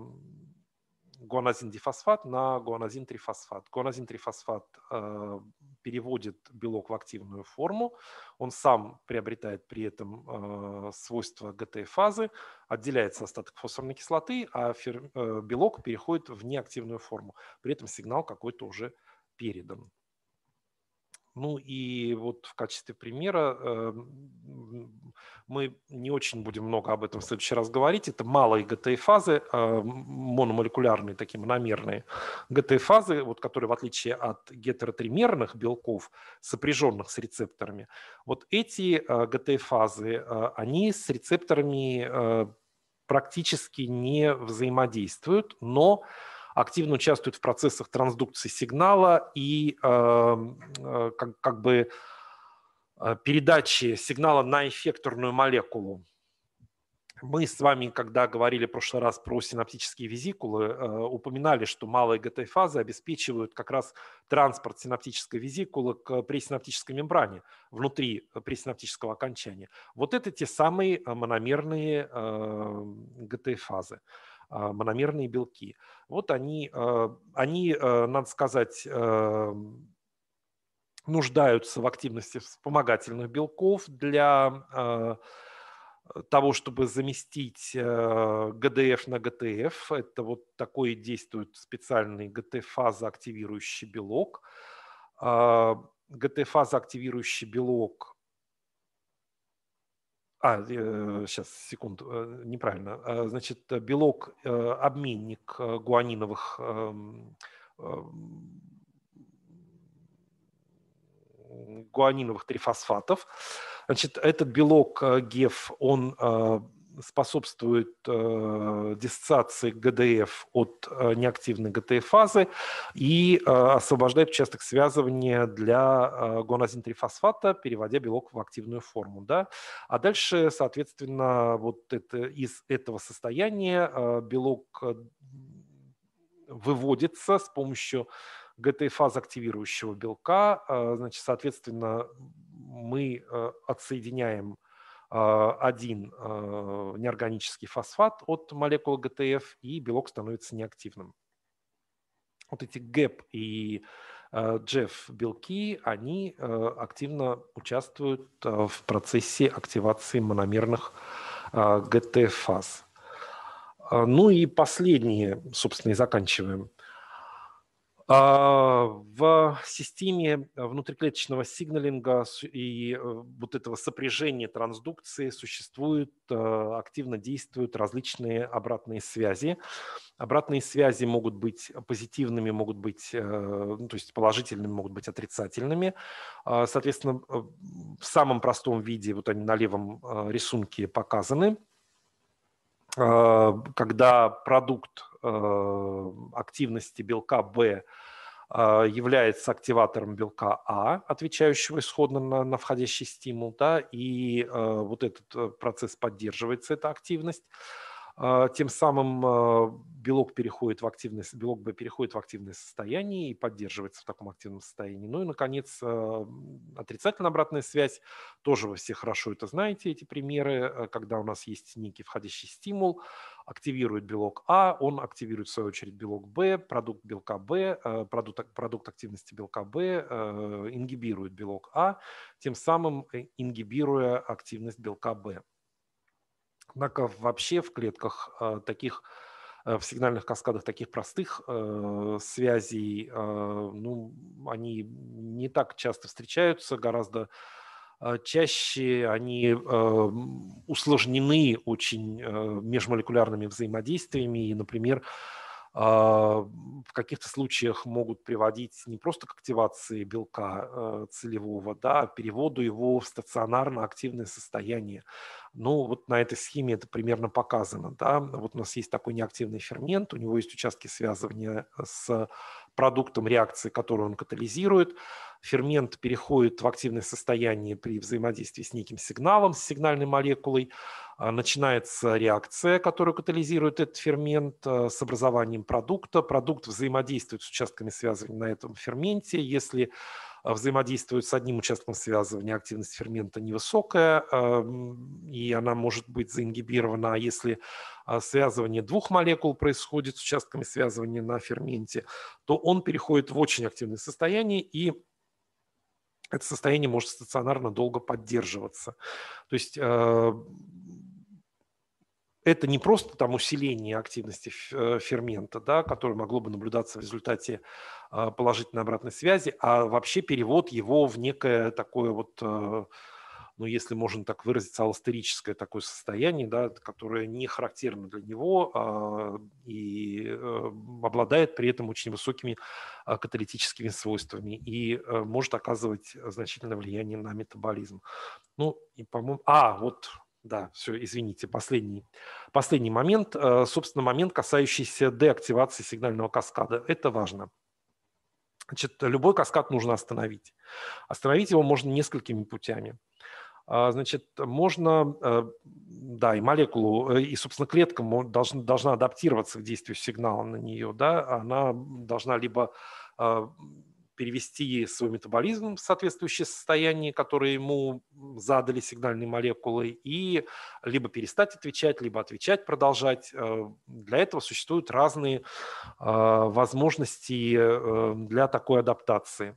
гуанозин-дифосфат на гуанозин-трифосфат. Гуанозин-трифосфат э, переводит белок в активную форму, он сам приобретает при этом э, свойства ГТ-фазы, отделяется остаток фосфорной кислоты, а фер, э, белок переходит в неактивную форму. При этом сигнал какой-то уже передан. Ну и вот в качестве примера э, мы не очень будем много об этом в следующий раз говорить. Это малые ГТ-фазы, э, мономолекулярные, такие мономерные ГТ-фазы, вот, которые в отличие от гетеротримерных белков, сопряженных с рецепторами, вот эти э, ГТ-фазы, они с рецепторами практически не взаимодействуют, но активно участвует в процессах трансдукции сигнала и э, э, как, как бы э, передачи сигнала на эффекторную молекулу. Мы с вами, когда говорили в прошлый раз про синаптические визикулы, упоминали, что малые ГТ-фазы обеспечивают как раз транспорт синаптической визикулы к пресинаптической мембране внутри пресинаптического окончания. Вот это те самые мономерные ГТ-фазы. А, мономерные белки. Вот они, э, они э, надо сказать, э, нуждаются в активности вспомогательных белков для того, чтобы заместить ГДФ на ГТФ. Это вот такой действует специальный ГТ-фаза активирующий белок. А, ГТ-фаза активирующий белок а, сейчас, э, секунду, э, неправильно. Э, значит, белок, обменник гуаниновых эм, эм, гуаниновых трифосфатов. Значит, этот белок ГЕФ, он способствует э, диссоциации ГДФ от э, неактивной ГТФ-фазы и э, освобождает участок связывания для э, гонозин-3-фосфата, переводя белок в активную форму. Да? А дальше, соответственно, вот это, из этого состояния э, белок э, выводится с помощью ГТФ-фаз активирующего белка. Э, значит, соответственно, мы э, отсоединяем а, один а, неорганический фосфат от молекулы ГТФ, и белок становится неактивным. Вот эти ГЭП и GEF а, белки, они активно участвуют в процессе активации мономерных ГТ-фаз. Ну и последние, собственно, и заканчиваем а, в системе э, внутриклеточного сигналинга и э, вот этого сопряжения трансдукции существуют, э, активно действуют различные обратные связи. Обратные связи могут быть позитивными, могут быть, ну, то есть положительными, могут быть отрицательными. А, соответственно, в самом простом виде, вот они на левом рисунке показаны – Э, когда продукт э, активности белка B э, является активатором белка А, отвечающего исходно на, на входящий стимул, да, и э, вот этот процесс поддерживается, эта активность. А, тем самым а, белок переходит в активное, белок B переходит в активное состояние и поддерживается в таком активном состоянии. Ну и, наконец, а, отрицательная обратная связь. Тоже вы все хорошо это знаете, эти примеры, когда у нас есть некий входящий стимул, активирует белок А, он активирует, в свою очередь, белок Б, продукт белка Б, продукт, продукт активности белка Б ингибирует белок А, тем самым э, ингибируя активность белка Б. Однако вообще в клетках э, таких э, в сигнальных каскадах таких простых э, связей, э, ну, они не так часто встречаются, гораздо э, чаще они э, усложнены очень э, межмолекулярными взаимодействиями. И, например, а, в каких-то случаях могут приводить не просто к активации белка э, целевого, да, а переводу его в стационарно активное состояние. Ну, вот на этой схеме это примерно показано. Да? Вот у нас есть такой неактивный фермент, у него есть участки связывания с продуктом реакции, которую он катализирует. Фермент переходит в активное состояние при взаимодействии с неким сигналом, с сигнальной молекулой. А, начинается реакция, которую катализирует этот фермент а, с образованием продукта. Продукт взаимодействует с участками, связанными на этом ферменте. Если а, взаимодействует с одним участком связывания, активность фермента невысокая, а, и она может быть заингибирована, а если а, связывание двух молекул происходит с участками связывания на ферменте, то он переходит в очень активное состояние и это состояние может стационарно долго поддерживаться. То есть это не просто там усиление активности э, фермента, да, которое могло бы наблюдаться в результате а, положительной обратной связи, а вообще перевод его в некое такое вот, э, ну, если можно так выразиться, алластерическое такое состояние, да, которое не характерно для него а, и э, обладает при этом очень высокими а, каталитическими свойствами и может оказывать значительное влияние на метаболизм. Ну, и, по-моему, а, вот да, все, извините, последний, последний момент, э, собственно, момент, касающийся деактивации сигнального каскада. Это важно. Значит, любой каскад нужно остановить. Остановить его можно несколькими путями. А, значит, можно, э, да, и молекулу, э, и, собственно, клетка должна, должна адаптироваться к действию сигнала на нее, да, она должна либо перевести свой метаболизм в соответствующее состояние, которое ему задали сигнальные молекулы, и либо перестать отвечать, либо отвечать, продолжать. Э, для этого существуют разные э, возможности э, для такой адаптации.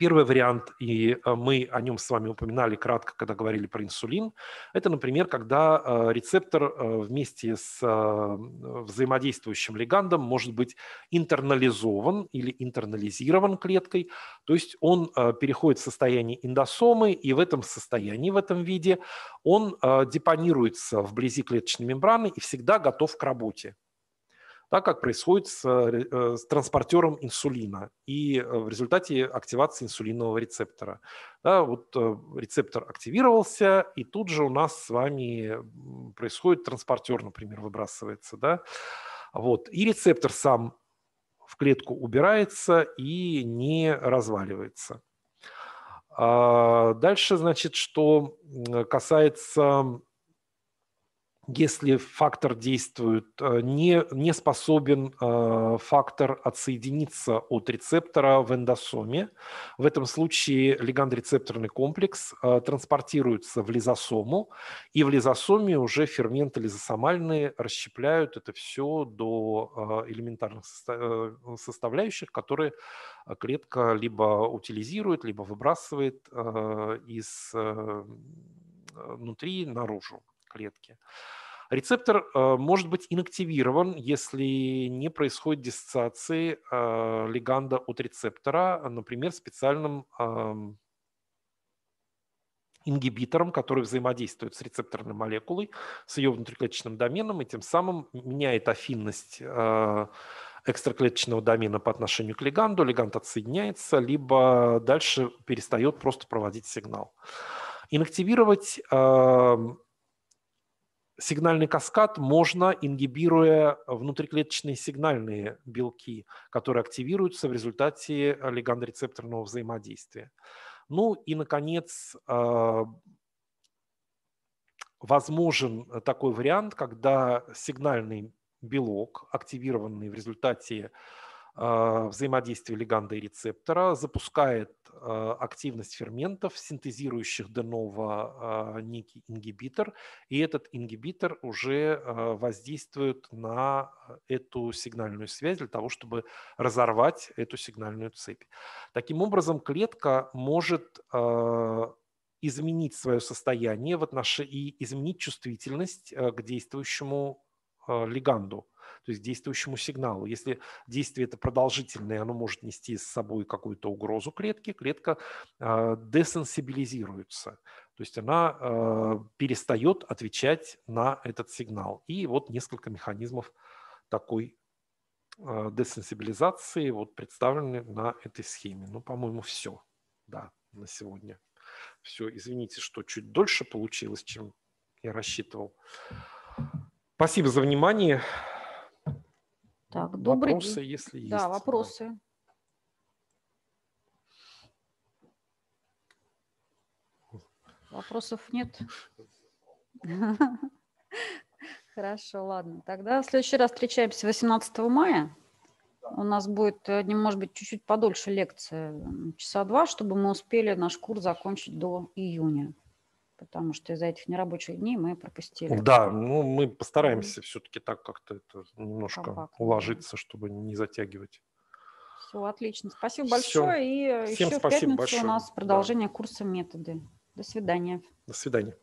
Первый вариант, и э, мы о нем с вами упоминали кратко, когда говорили про инсулин, это, например, когда э, рецептор э, вместе с взаимодействующим легандом может быть интернализован или интернализирован клеткой, то есть он переходит в состояние эндосомы, и в этом состоянии, в этом виде он депонируется вблизи клеточной мембраны и всегда готов к работе так как происходит с, э, э, с транспортером инсулина и э, в результате активации инсулинового рецептора. Да, вот рецептор активировался, и тут же у нас с вами происходит транспортер, например, выбрасывается. Да? Вот. И рецептор сам в клетку убирается и не разваливается. А, дальше, значит, что касается если фактор действует, э, не, не способен э, фактор отсоединиться от рецептора в эндосоме. В этом случае леганд-рецепторный комплекс э, транспортируется в лизосому, и в лизосоме уже ферменты лизосомальные расщепляют это все до элементарных составляющих, которые клетка либо утилизирует, либо выбрасывает из внутри наружу клетки. Рецептор э, может быть инактивирован, если не происходит диссоциации э, лиганда от рецептора, например, специальным эм, ингибитором, который взаимодействует с рецепторной молекулой, с ее внутриклеточным доменом и тем самым меняет афинность э, экстраклеточного домена по отношению к лиганду, лигант отсоединяется, либо дальше перестает просто проводить сигнал. Инактивировать эм, сигнальный каскад можно, ингибируя внутриклеточные сигнальные белки, которые активируются в результате э, легандорецепторного взаимодействия. Ну и, наконец, э, возможен такой вариант, когда сигнальный белок, активированный в результате а, взаимодействие лиганда и рецептора, запускает а, активность ферментов, синтезирующих до нового а, некий ингибитор, и этот ингибитор уже воздействует на эту сигнальную связь для того, чтобы разорвать эту сигнальную цепь. Таким образом, клетка может изменить свое состояние в отнош... и изменить чувствительность к действующему лиганду то есть действующему сигналу. Если действие это продолжительное, оно может нести с собой какую-то угрозу клетки, клетка а, десенсибилизируется. То есть она э, перестает отвечать на этот сигнал. И вот несколько механизмов такой э, десенсибилизации вот представлены на этой схеме. Ну, по-моему, все. Да, на сегодня. Все, извините, что чуть дольше получилось, чем я рассчитывал. Спасибо за внимание. Так, добрый вопросы, день. если есть. Да, вопросы. Вопросов нет? Хорошо, ладно. Тогда в следующий раз встречаемся 18 мая. У нас будет, э, может быть, чуть-чуть подольше лекция, часа два, чтобы мы успели наш курс закончить до июня потому что из-за этих нерабочих дней мы пропустили. Да, ну мы постараемся все-таки так как-то это немножко Компактно. уложиться, чтобы не затягивать. Все, отлично. Спасибо большое. И Всем еще спасибо в пятницу большое. у нас продолжение да. курса методы. До свидания. До свидания.